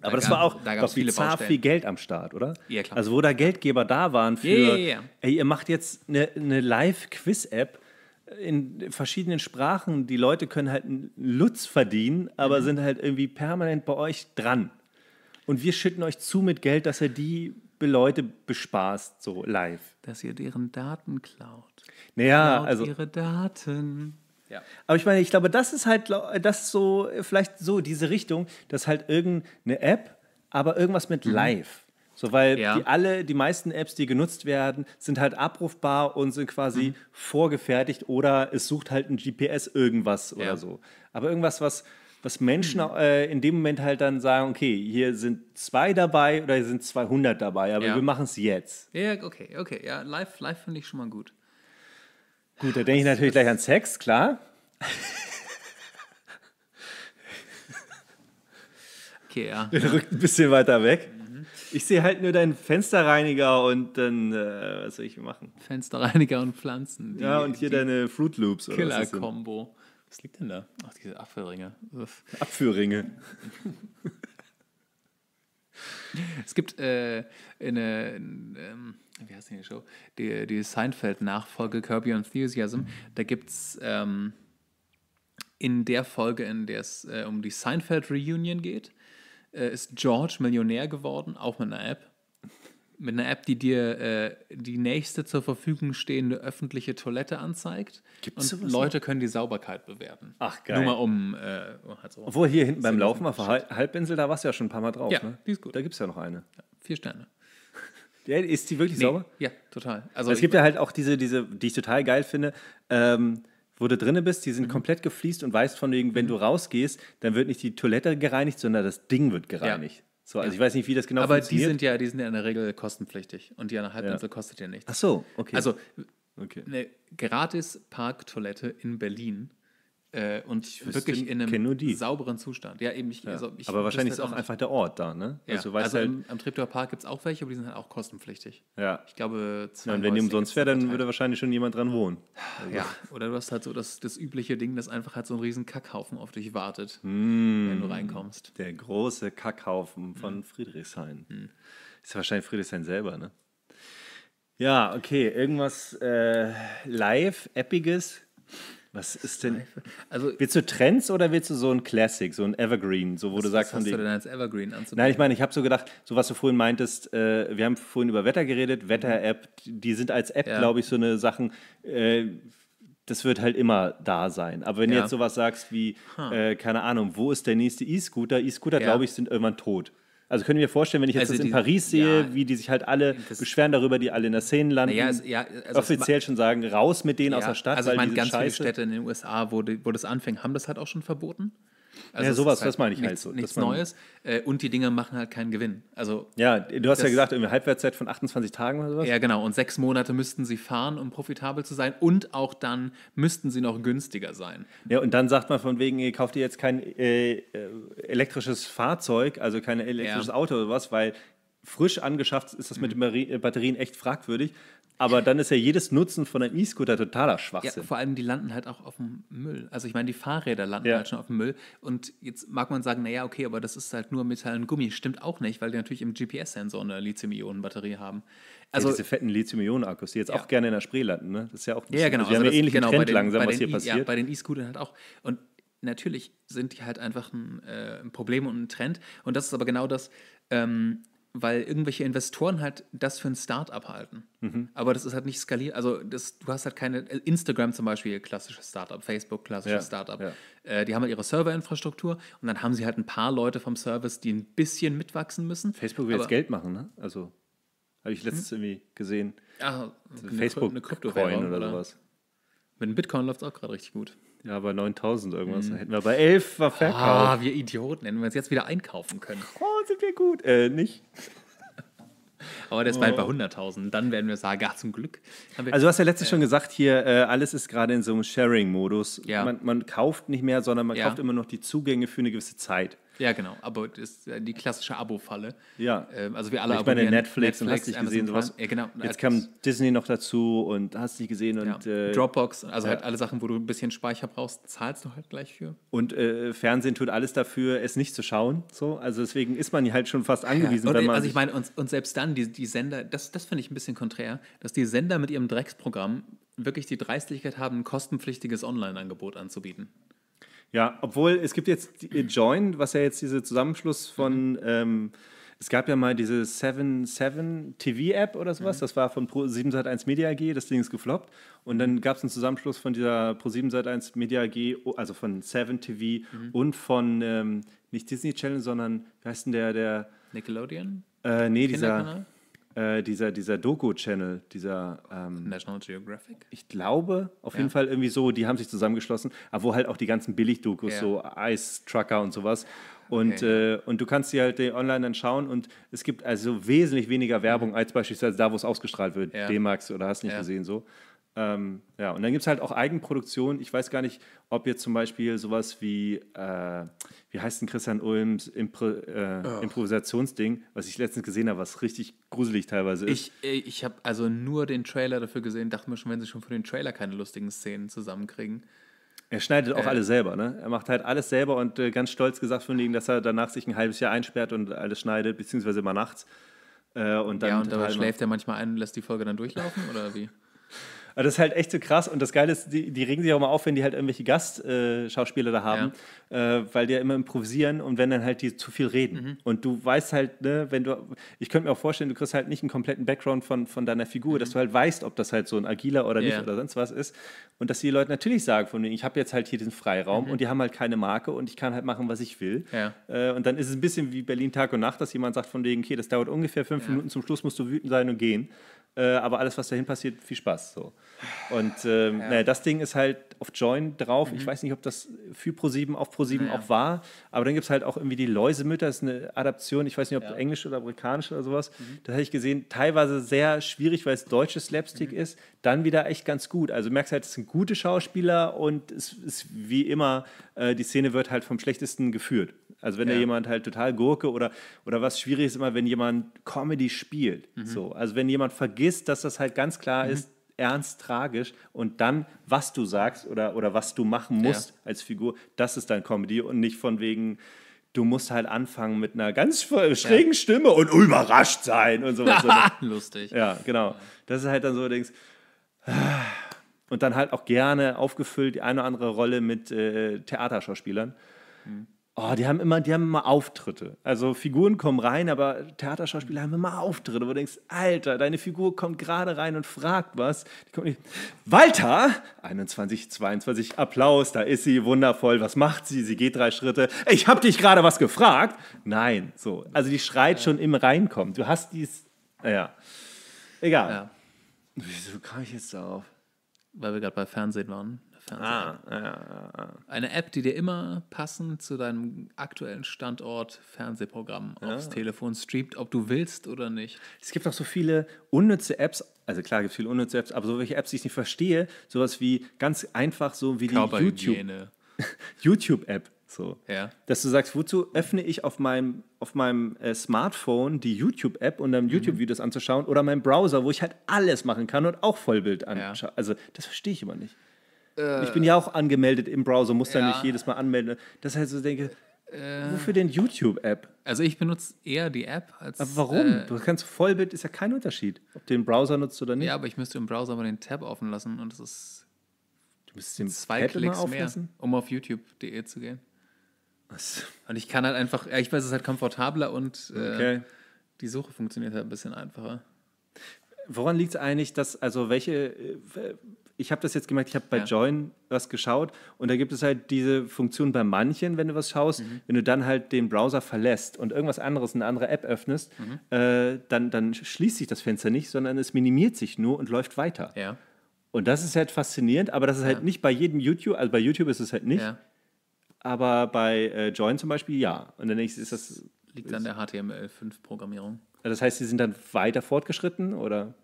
da aber das gab, war auch da gab gab's bizarr viel Geld am Start, oder? Ja, klar. Also wo da Geldgeber da waren für, yeah, yeah, yeah. ey, ihr macht jetzt eine, eine Live-Quiz-App, in verschiedenen Sprachen, die Leute können halt einen Lutz verdienen, aber mhm. sind halt irgendwie permanent bei euch dran. Und wir schütten euch zu mit Geld, dass ihr die Leute bespaßt, so live. Dass ihr deren Daten klaut. Naja, klaut also. Ihre Daten. Ja. Aber ich meine, ich glaube, das ist halt, das so, vielleicht so diese Richtung, dass halt irgendeine App, aber irgendwas mit mhm. live. So, weil ja. die alle, die meisten Apps, die genutzt werden, sind halt abrufbar und sind quasi mhm. vorgefertigt oder es sucht halt ein GPS irgendwas ja. oder so. Aber irgendwas, was, was Menschen mhm. äh, in dem Moment halt dann sagen, okay, hier sind zwei dabei oder hier sind 200 dabei, aber ja. wir machen es jetzt. Ja, okay, okay, ja, live, live finde ich schon mal gut. Gut, da denke ich natürlich gleich an Sex, klar. okay, ja. Den rückt ein bisschen weiter weg. Ich sehe halt nur deinen Fensterreiniger und dann, äh, was soll ich machen? Fensterreiniger und Pflanzen. Die, ja, und hier deine Fruit Loops. Killer-Kombo. Was, was, liegt denn da? Ach, diese Apfelringe. Uff. Apfelringe. es gibt äh, eine, ähm, wie heißt denn die Show? Die, die Seinfeld-Nachfolge Kirby Enthusiasm. Da gibt es... Ähm, in der Folge, in der es äh, um die Seinfeld Reunion geht, äh, ist George Millionär geworden, auch mit einer App. Mit einer App, die dir äh, die nächste zur Verfügung stehende öffentliche Toilette anzeigt. Gibt's und sowas Leute noch? können die Sauberkeit bewerten. Ach geil. Nur mal um. Äh, oh, halt so Obwohl hier hinten beim Laufen auf der Halbinsel, da warst du ja schon ein paar Mal drauf. Ja, ne? die ist gut. Da gibt es ja noch eine. Ja, vier Sterne. Ja, ist die wirklich nee. sauber? Ja, total. Also es gibt ja halt auch diese, diese, die ich total geil finde. Ähm, wo du drinne bist, die sind mhm. komplett gefliest und weißt von wegen, wenn mhm. du rausgehst, dann wird nicht die Toilette gereinigt, sondern das Ding wird gereinigt. Ja. So, also ja. ich weiß nicht, wie das genau Aber funktioniert. Aber die sind ja, die sind ja in der Regel kostenpflichtig und die Halbinsel ja. kostet ja nichts. Ach so, okay. Also okay. eine gratis Parktoilette in Berlin äh, und ich wirklich in einem sauberen Zustand. Ja, eben. Ich, ja. Also ich, aber wahrscheinlich ist halt auch einfach der Ort da, ne? Ja. Also, also halt im, am Treptower Park gibt es auch welche, aber die sind halt auch kostenpflichtig. Ja. Ich glaube, zwei ja, Und wenn die umsonst wäre, dann würde wahrscheinlich schon jemand dran wohnen. Also ja. Oder du hast halt so das, das übliche Ding, dass einfach halt so ein riesen Kackhaufen auf dich wartet, mmh. wenn du reinkommst. Der große Kackhaufen von mhm. Friedrichshain. Mhm. Ist wahrscheinlich Friedrichshain selber, ne? Ja, okay. Irgendwas äh, live, Eppiges. Was ist denn? Also, willst du Trends oder willst du so ein Classic, so ein Evergreen, so wo was, du sagst, was hast du denn als Evergreen anzubieten? Nein, ich meine, ich habe so gedacht, so was du vorhin meintest, äh, wir haben vorhin über Wetter geredet, mhm. Wetter-App, die sind als App, ja. glaube ich, so eine Sachen. Äh, das wird halt immer da sein. Aber wenn ja. du jetzt sowas sagst wie, äh, keine Ahnung, wo ist der nächste E-Scooter? E-Scooter, ja. glaube ich, sind irgendwann tot. Also können wir vorstellen, wenn ich jetzt also das in Paris sehe, ja, wie die sich halt alle beschweren darüber, die alle in der Szene landen, ja, ja, also offiziell schon sagen, raus mit denen aus der Stadt. Also ich meine, ganz Scheiße. viele Städte in den USA, wo, die, wo das anfängt, haben das halt auch schon verboten. Also ja, sowas, halt das meine ich halt nichts, halt so. Nichts Neues. Äh, und die Dinger machen halt keinen Gewinn. Also, ja, du hast ja gesagt, irgendwie Halbwertszeit von 28 Tagen oder sowas. Ja, genau. Und sechs Monate müssten sie fahren, um profitabel zu sein. Und auch dann müssten sie noch günstiger sein. Ja, und dann sagt man von wegen, ihr kauft ihr jetzt kein äh, äh elektrisches Fahrzeug, also kein elektrisches ja. Auto oder was, weil frisch angeschafft ist das mit den mhm. äh, Batterien echt fragwürdig, aber dann ist ja jedes Nutzen von einem E-Scooter totaler Schwachsinn. Ja, vor allem die landen halt auch auf dem Müll. Also ich meine, die Fahrräder landen ja. halt schon auf dem Müll. Und jetzt mag man sagen, naja, okay, aber das ist halt nur Metall und Gummi. Stimmt auch nicht, weil die natürlich im GPS-Sensor eine Lithium-Ionen-Batterie haben. Also ja, diese fetten Lithium-Ionen-Akkus, die jetzt ja. auch gerne in der Spree landen. Ne? Das ist ja auch ein bisschen, ja, genau. Wir also haben genau, Trend den, langsam, was hier e, passiert. Ja, bei den E-Scootern halt auch. Und natürlich sind die halt einfach ein, äh, ein, Problem und ein Trend. Und das ist aber genau das, ähm, weil irgendwelche Investoren halt das für ein Start-up halten. Mhm. Aber das ist halt nicht skaliert. Also das, du hast halt keine, äh, Instagram zum Beispiel, klassisches Start-up, Facebook, klassisches ja, Start-up. Ja. Äh, die haben halt ihre Serverinfrastruktur und dann haben sie halt ein paar Leute vom Service, die ein bisschen mitwachsen müssen. Facebook will aber, jetzt Geld machen, ne? Also habe ich hm? letztens hm? irgendwie gesehen. Ah, Facebook eine Kryptowährung oder, oder sowas. Mit dem Bitcoin läuft es auch gerade richtig gut. Ja, bei 9000 irgendwas. Mhm. Hätten wir bei 11 war Verkauf. Ah, wir Idioten, hätten wir uns jetzt wieder einkaufen können. Oh, sind wir gut. Äh, nicht. Aber der ist bald oh. bei 100.000. Dann werden wir sagen, ach, zum Glück. also, du hast ja letztens äh, schon gesagt, hier, äh, alles ist gerade in so einem Sharing-Modus. Ja. Man, man, kauft nicht mehr, sondern man ja. kauft immer noch die Zugänge für eine gewisse Zeit. Ja, genau. Aber das ist die klassische Abo-Falle. Ja. Ähm, also wir alle Ich meine, Netflix, Netflix und hast nicht Amazon gesehen, sowas. Ja, genau. Jetzt äh, kam Disney noch dazu und hast nicht gesehen und. Ja. Äh, Dropbox, also ja. halt alle Sachen, wo du ein bisschen Speicher brauchst, zahlst du halt gleich für. Und äh, Fernsehen tut alles dafür, es nicht zu schauen. So. Also deswegen ist man halt schon fast angewiesen, ja. und, wenn äh, man. Also ich meine, und, und selbst dann, die, die Sender, das, das finde ich ein bisschen konträr, dass die Sender mit ihrem Drecksprogramm wirklich die Dreistigkeit haben, ein kostenpflichtiges Online-Angebot anzubieten. Ja, obwohl es gibt jetzt Join, was ja jetzt dieser Zusammenschluss von, mhm. ähm, es gab ja mal diese 7-7 TV-App oder sowas, mhm. das war von Pro7 1 Media AG, das Ding ist gefloppt. Und dann gab es einen Zusammenschluss von dieser Pro7 1 Media AG, also von 7 TV mhm. und von ähm, nicht Disney Channel, sondern, wie heißt denn der? der Nickelodeon? Äh, nee, dieser äh, dieser, dieser Doku-Channel, dieser ähm, National Geographic? Ich glaube, auf ja. jeden Fall irgendwie so, die haben sich zusammengeschlossen, aber wo halt auch die ganzen Billigdokus, ja. so Ice-Trucker und sowas. Und, okay. äh, und du kannst sie halt äh, online dann schauen und es gibt also wesentlich weniger Werbung mhm. als beispielsweise da, wo es ausgestrahlt wird, ja. D-Max oder hast nicht gesehen so. Ähm, ja, und dann gibt es halt auch Eigenproduktionen. Ich weiß gar nicht, ob jetzt zum Beispiel sowas wie, äh, wie heißt denn Christian Ulms Impro äh, oh. Improvisationsding, was ich letztens gesehen habe, was richtig gruselig teilweise ist. Ich, äh, ich habe also nur den Trailer dafür gesehen, dachte mir schon, wenn sie schon für den Trailer keine lustigen Szenen zusammenkriegen. Er schneidet auch äh, alles selber, ne? Er macht halt alles selber und äh, ganz stolz gesagt von ihm, dass er danach sich ein halbes Jahr einsperrt und alles schneidet, beziehungsweise immer nachts. Äh, und dann ja, und dabei halt schläft er manchmal ein und lässt die Folge dann durchlaufen, oder wie? Aber das ist halt echt so krass. Und das Geile ist, die, die regen sich auch mal auf, wenn die halt irgendwelche Gastschauspieler äh, da haben, ja. äh, weil die ja immer improvisieren und wenn dann halt die zu viel reden. Mhm. Und du weißt halt, ne, wenn du, ich könnte mir auch vorstellen, du kriegst halt nicht einen kompletten Background von, von deiner Figur, mhm. dass du halt weißt, ob das halt so ein agiler oder nicht yeah. oder sonst was ist. Und dass die Leute natürlich sagen, von wegen, ich habe jetzt halt hier diesen Freiraum mhm. und die haben halt keine Marke und ich kann halt machen, was ich will. Ja. Äh, und dann ist es ein bisschen wie Berlin Tag und Nacht, dass jemand sagt, von wegen, okay, das dauert ungefähr fünf ja. Minuten, zum Schluss musst du wütend sein und gehen. Äh, aber alles, was dahin passiert, viel Spaß. So. Und ähm, ja. naja, das Ding ist halt auf Join drauf. Mhm. Ich weiß nicht, ob das für Pro7 auf Pro7 naja. auch war, aber dann gibt es halt auch irgendwie die Läusemütter, das ist eine Adaption, ich weiß nicht, ob ja. englisch oder amerikanisch oder sowas. Mhm. Da habe ich gesehen, teilweise sehr schwierig, weil es deutsches Slapstick mhm. ist, dann wieder echt ganz gut. Also merkst halt, es sind gute Schauspieler und es ist wie immer, äh, die Szene wird halt vom Schlechtesten geführt. Also wenn ja. da jemand halt total Gurke oder, oder was schwierig ist immer, wenn jemand Comedy spielt. Mhm. So. Also wenn jemand vergisst, vergisst, dass das halt ganz klar mhm. ist, ernst, tragisch und dann, was du sagst oder, oder was du machen musst ja. als Figur, das ist dann Comedy und nicht von wegen, du musst halt anfangen mit einer ganz schrägen ja. Stimme und überrascht sein und sowas. Ne? Lustig. Ja, genau. Das ist halt dann so, denkst, und dann halt auch gerne aufgefüllt, die eine oder andere Rolle mit äh, Theaterschauspielern. Mhm. Oh, die haben immer, die haben immer Auftritte. Also Figuren kommen rein, aber Theaterschauspieler haben immer Auftritte, wo du denkst, Alter, deine Figur kommt gerade rein und fragt was. Die kommt Nicht, Walter, 21, 22, Applaus, da ist sie, wundervoll, was macht sie? Sie geht drei Schritte. Ich hab dich gerade was gefragt. Nein, so. Also die schreit schon im Reinkommen. Du hast dies, naja, egal. Ja. Wieso kam ich jetzt darauf? Weil wir gerade bei Fernsehen waren. Fernsehen. Ah, ja, ja. Eine App, die dir immer passend zu deinem aktuellen Standort Fernsehprogramm ja. aufs Telefon streamt, ob du willst oder nicht. Es gibt auch so viele unnütze Apps, also klar gibt es viele unnütze Apps, aber so welche Apps, die ich nicht verstehe, sowas wie ganz einfach so wie die YouTube-App. so. Ja. Dass du sagst, wozu öffne ich auf meinem, auf meinem äh, Smartphone die YouTube-App, um dann mhm. YouTube-Videos mhm. anzuschauen oder meinen Browser, wo ich halt alles machen kann und auch Vollbild anschaue. Ja. Also, das verstehe ich immer nicht. Äh, ich bin ja auch angemeldet im Browser, muss ja. da nicht jedes Mal anmelden. Das heißt, ich denke, äh, wofür denn YouTube-App? Also ich benutze eher die App als. Aber warum? Äh, du kannst Vollbild ist ja kein Unterschied, ob du den Browser nutzt oder nicht. Ja, aber ich müsste im Browser mal den Tab offen lassen und es ist. Du müsstest den zwei Tab Klicks mehr, um auf YouTube.de zu gehen. Was? Und ich kann halt einfach, ich weiß, es ist halt komfortabler und äh, okay. die Suche funktioniert halt ein bisschen einfacher woran liegt es eigentlich, dass, also welche, äh, ich habe das jetzt gemerkt, ich habe bei ja. Join was geschaut und da gibt es halt diese Funktion bei manchen, wenn du was schaust, mhm. wenn du dann halt den Browser verlässt und irgendwas anderes, eine andere App öffnest, mhm. äh, dann, dann schließt sich das Fenster nicht, sondern es minimiert sich nur und läuft weiter. Ja. Und das ist halt faszinierend, aber das ist halt ja. nicht bei jedem YouTube, also bei YouTube ist es halt nicht, aber bei äh, Join zum Beispiel ja. Und dann ist das. Liegt ist, an der HTML5-Programmierung. Das heißt, sie sind dann weiter fortgeschritten oder?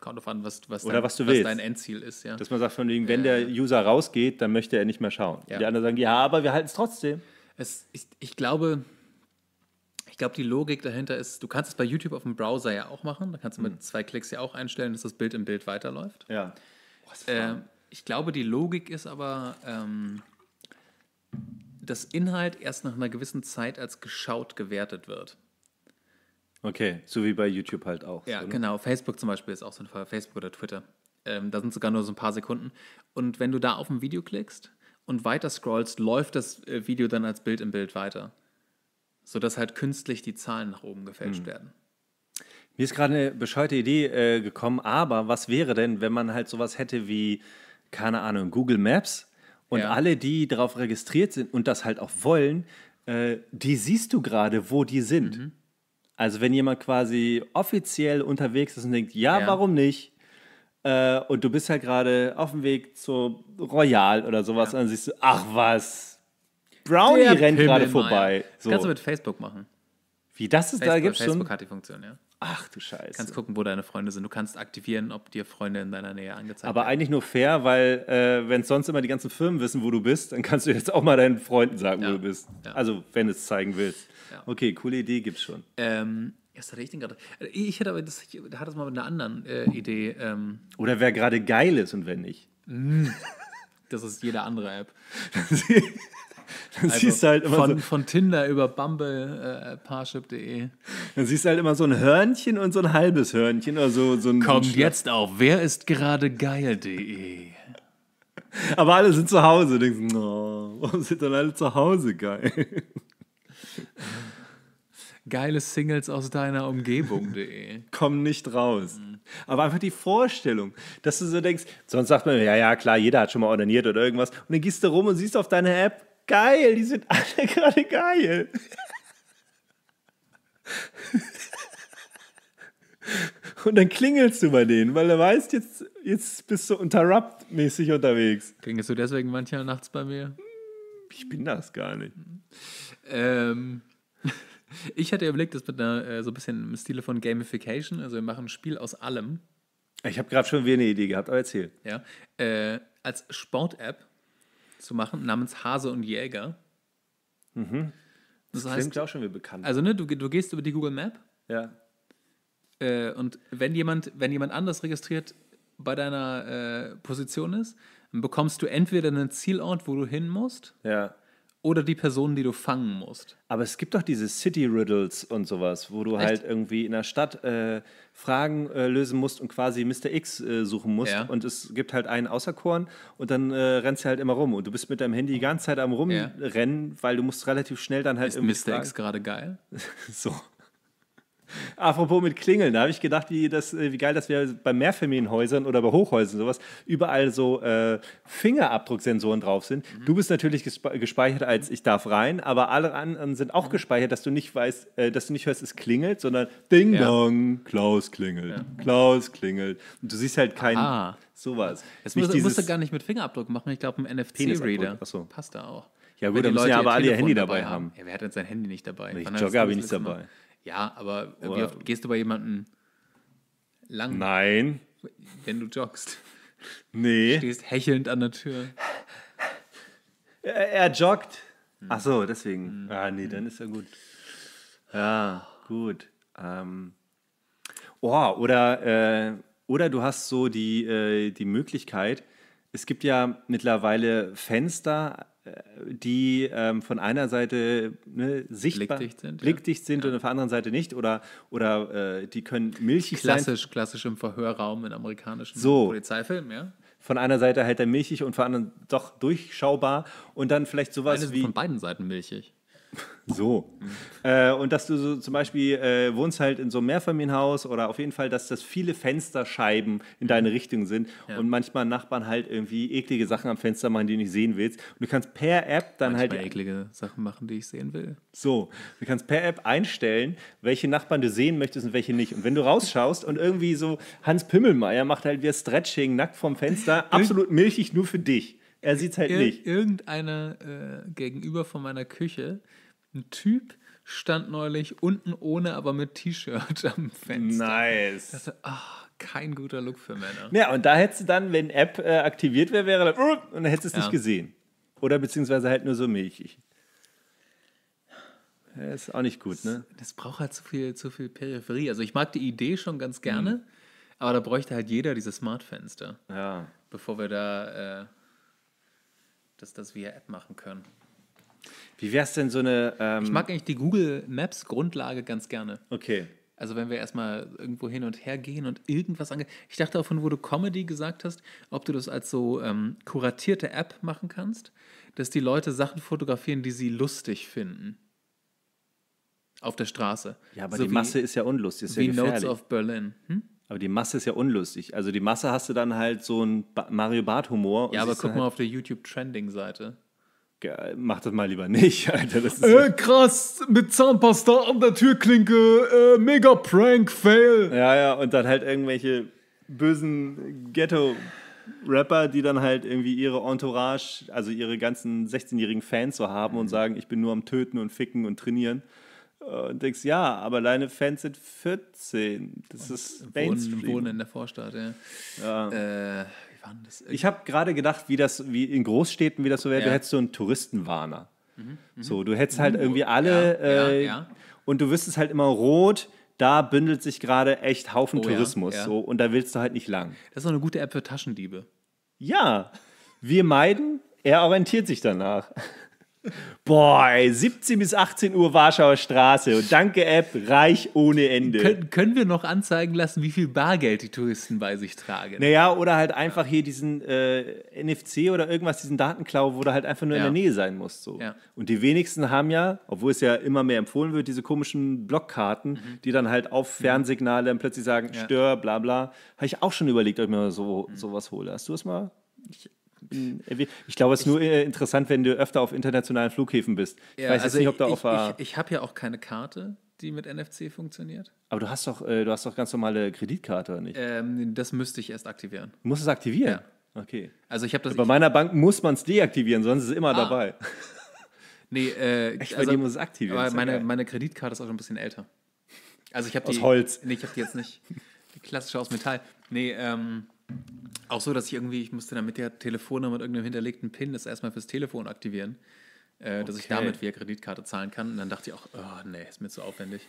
Kommt auf an, was, was, oder dein, was, du was willst. dein Endziel ist. Ja. Dass man sagt, von wegen, wenn ja. der User rausgeht, dann möchte er nicht mehr schauen. Ja. Die anderen sagen, ja, aber wir halten es trotzdem. Ich, ich, glaube, ich glaube, die Logik dahinter ist, du kannst es bei YouTube auf dem Browser ja auch machen. Da kannst du mit mhm. zwei Klicks ja auch einstellen, dass das Bild im Bild weiterläuft. Ja. Oh, äh, ich glaube, die Logik ist aber, ähm, dass Inhalt erst nach einer gewissen Zeit als geschaut gewertet wird. Okay, so wie bei YouTube halt auch. Ja, so, ne? genau. Facebook zum Beispiel ist auch so ein Fall. Facebook oder Twitter. Ähm, da sind sogar nur so ein paar Sekunden. Und wenn du da auf ein Video klickst und weiter scrollst, läuft das äh, Video dann als Bild im Bild weiter. Sodass halt künstlich die Zahlen nach oben gefälscht mhm. werden. Mir ist gerade eine bescheute Idee äh, gekommen, aber was wäre denn, wenn man halt sowas hätte wie, keine Ahnung, Google Maps und ja. alle, die darauf registriert sind und das halt auch wollen, äh, die siehst du gerade, wo die sind. Mhm. Also wenn jemand quasi offiziell unterwegs ist und denkt, ja, ja. warum nicht? Äh, und du bist ja halt gerade auf dem Weg zur Royal oder sowas, ja. und dann siehst du, ach was, Brownie Der rennt gerade vorbei. Das so. kannst du mit Facebook machen. Wie, das ist, Facebook, da gibt's Facebook schon? Facebook hat die Funktion, ja. Ach du Scheiße. Du kannst gucken, wo deine Freunde sind. Du kannst aktivieren, ob dir Freunde in deiner Nähe angezeigt werden. Aber eigentlich nur fair, weil äh, wenn sonst immer die ganzen Firmen wissen, wo du bist, dann kannst du jetzt auch mal deinen Freunden sagen, ja. wo du bist. Ja. Also, wenn du es zeigen willst. Ja. Okay, coole Idee gibt's schon. Ähm, was hatte ich denn gerade? Ich hatte aber das, ich hatte das mal mit einer anderen äh, Idee. Ähm. Oder wer gerade geil ist und wenn nicht. Hm. Das ist jede andere App. Dann siehst du halt immer von, so, von Tinder über Bumble, äh, Parship.de. Dann siehst du halt immer so ein Hörnchen und so ein halbes Hörnchen oder so. so ein, Kommt so jetzt auf, wer ist gerade geil.de. Aber alle sind zu Hause. Denkst, no, warum sind dann alle zu Hause geil? Geile Singles aus deiner Umgebung.de. Kommen nicht raus. Mhm. Aber einfach die Vorstellung, dass du so denkst, sonst sagt man, ja, ja, klar, jeder hat schon mal ordiniert oder irgendwas. Und dann gehst du rum und siehst auf deiner App, geil, die sind alle gerade geil. Und dann klingelst du bei denen, weil du weißt, jetzt, jetzt bist du interrupt-mäßig unterwegs. Klingelst du deswegen manchmal nachts bei mir? Ich bin das gar nicht. Mhm. Ähm, ich hatte überlegt, das mit einer, äh, so ein bisschen im Stile von Gamification, also wir machen ein Spiel aus allem. Ich habe gerade schon wieder eine Idee gehabt, aber erzähl. Ja, äh, als Sport-App zu machen, namens Hase und Jäger. Mhm. Das, das heißt, auch schon wieder bekannt. Also, ne, du, du gehst über die Google Map. Ja. Äh, und wenn jemand, wenn jemand anders registriert bei deiner äh, Position ist, dann bekommst du entweder einen Zielort, wo du hin musst. Ja oder die Personen, die du fangen musst. Aber es gibt doch diese City Riddles und sowas, wo du Echt? halt irgendwie in der Stadt äh, Fragen äh, lösen musst und quasi Mr. X äh, suchen musst. Ja. Und es gibt halt einen Außerkorn und dann äh, rennst du halt immer rum. Und du bist mit deinem Handy die ganze Zeit am Rumrennen, ja. weil du musst relativ schnell dann halt Ist irgendwie. Mr. Fragen. X gerade geil? so. Apropos mit Klingeln, da habe ich gedacht, wie, das, äh, wie geil das wäre bei Mehrfamilienhäusern oder bei Hochhäusern sowas, überall so äh, Fingerabdrucksensoren drauf sind. Mhm. Du bist natürlich gespe gespeichert als ich darf rein, aber alle anderen sind auch mhm. gespeichert, dass du nicht weißt, äh, dass du nicht hörst, es klingelt, sondern Ding ja. Dong, Klaus klingelt, ja. Klaus klingelt. Und du siehst halt keinen ah. sowas. Das musst, musst du gar nicht mit Fingerabdruck machen, ich glaube, ein nft reader so. passt da auch. Ja, gut, dann müssen ja aber alle ihr Handy dabei haben. haben. Ja, wer hat denn sein Handy nicht dabei? Ich Jogger habe ich nicht dabei. Noch? Ja, aber Oder wie oft gehst du bei jemandem lang? Nein. Wenn du joggst. Nee. Du Stehst hechelnd an der Tür. Er, er joggt. Hm. Ach so, deswegen. Hm. Ah, nee, dann ist er gut. Ja, gut. Ähm. Oh, oder, äh, oder du hast so die, äh, die Möglichkeit, es gibt ja mittlerweile Fenster die ähm, von einer Seite ne, sichtbar blickdicht sind, blickdicht ja. sind ja. und auf der anderen Seite nicht oder, oder äh, die können milchig klassisch, sein. Klassisch im Verhörraum in amerikanischen so. Polizeifilmen, ja. Von einer Seite halt dann milchig und von der anderen doch durchschaubar und dann vielleicht sowas Eine wie... von beiden Seiten milchig. So. Äh, und dass du so zum Beispiel äh, wohnst halt in so einem Mehrfamilienhaus oder auf jeden Fall, dass das viele Fensterscheiben in deine Richtung sind ja. und manchmal Nachbarn halt irgendwie eklige Sachen am Fenster machen, die du nicht sehen willst. Und du kannst per App dann manchmal halt. eklige Sachen machen, die ich sehen will. So. Du kannst per App einstellen, welche Nachbarn du sehen möchtest und welche nicht. Und wenn du rausschaust und irgendwie so Hans Pimmelmeier macht halt wieder Stretching nackt vom Fenster, absolut milchig nur für dich. Er sieht es halt Ir nicht. Irgendeiner äh, gegenüber von meiner Küche ein Typ stand neulich unten ohne, aber mit T-Shirt am Fenster. Nice. Das, ach, ah, kein guter Look für Männer. Ja, und da hättest du dann, wenn App äh, aktiviert wäre, wäre dann, uh, und dann hättest du es ja. nicht gesehen. Oder beziehungsweise halt nur so milchig. Ja, ist auch nicht gut, das, ne? Das braucht halt zu viel, zu viel Peripherie. Also ich mag die Idee schon ganz mhm. gerne, mhm. aber da bräuchte halt jeder diese Smartfenster. Ja. Bevor wir da äh, das, das via App machen können. Wie wäre es denn so eine. Ähm ich mag eigentlich die Google Maps-Grundlage ganz gerne. Okay. Also wenn wir erstmal irgendwo hin und her gehen und irgendwas angehen. Ich dachte auch von, wo du Comedy gesagt hast, ob du das als so ähm, kuratierte App machen kannst, dass die Leute Sachen fotografieren, die sie lustig finden. Auf der Straße. Ja, aber so die wie, Masse ist ja unlustig. Ist wie ja Notes of Berlin. Hm? Aber die Masse ist ja unlustig. Also die Masse hast du dann halt so einen Mario Bart-Humor. Ja, aber guck halt mal auf der YouTube-Trending-Seite. Mach das mal lieber nicht, Alter. Äh, krass, mit Zahnpasta an der Türklinke, äh, mega Prank-Fail. Ja, ja, und dann halt irgendwelche bösen Ghetto-Rapper, die dann halt irgendwie ihre Entourage, also ihre ganzen 16-jährigen Fans so haben und mhm. sagen, ich bin nur am Töten und Ficken und Trainieren. Äh, und denkst, ja, aber deine Fans sind 14. Das und ist Mainstream. Wohnen, wohnen in der Vorstadt, ja. ja. Äh, kann. Das ich habe gerade gedacht, wie das wie in Großstädten, wie das so wäre, ja. du hättest so einen Touristenwarner. Mhm, so, du mhm. hättest mhm. halt uh, irgendwie alle ja, äh, ja, und du wüsstest halt immer rot, da bündelt sich gerade echt Haufen oh, Tourismus. So, und da willst du halt nicht lang. Das ist auch eine gute App für Taschendiebe. Ja, wir meiden, er orientiert sich danach. Boah, 17 bis 18 Uhr Warschauer Straße und danke App, reich ohne Ende. Können, können wir noch anzeigen lassen, wie viel Bargeld die Touristen bei sich tragen? Naja, oder halt einfach hier diesen äh, NFC oder irgendwas, diesen Datenklau, wo du halt einfach nur ja. in der Nähe sein musst. So. Ja. Und die wenigsten haben ja, obwohl es ja immer mehr empfohlen wird, diese komischen Blockkarten, mhm. die dann halt auf mhm. Fernsignale dann plötzlich sagen, ja. stör, bla bla. Habe ich auch schon überlegt, ob ich mir so, mhm. sowas hole. Hast du es mal? Ich äh, ich glaube, es ist nur äh, interessant, wenn du öfter auf internationalen Flughäfen bist. Ich ja, weiß also nicht, ob da ich, Ich, ich habe ja auch keine Karte, die mit NFC funktioniert. Aber du hast doch, äh, du hast doch ganz normale Kreditkarte, oder nicht? Ähm, das müsste ich erst aktivieren. Du musst es aktivieren? Ja. Okay. Also ich das. Bei meiner Bank muss man es deaktivieren, sonst ist es immer ah. dabei. Nee, äh, ich also, muss es aktivieren. Aber meine, meine, Kreditkarte ist auch schon ein bisschen älter. Also ich habe die. Aus Holz. Nee, ich habe die jetzt nicht. Die klassische aus Metall. Nee, ähm. Auch so, dass ich irgendwie, ich musste dann mit der Telefonnummer mit irgendeinem hinterlegten PIN das erstmal fürs Telefon aktivieren, äh, okay. dass ich damit via Kreditkarte zahlen kann. Und dann dachte ich auch, oh nee, ist mir zu aufwendig.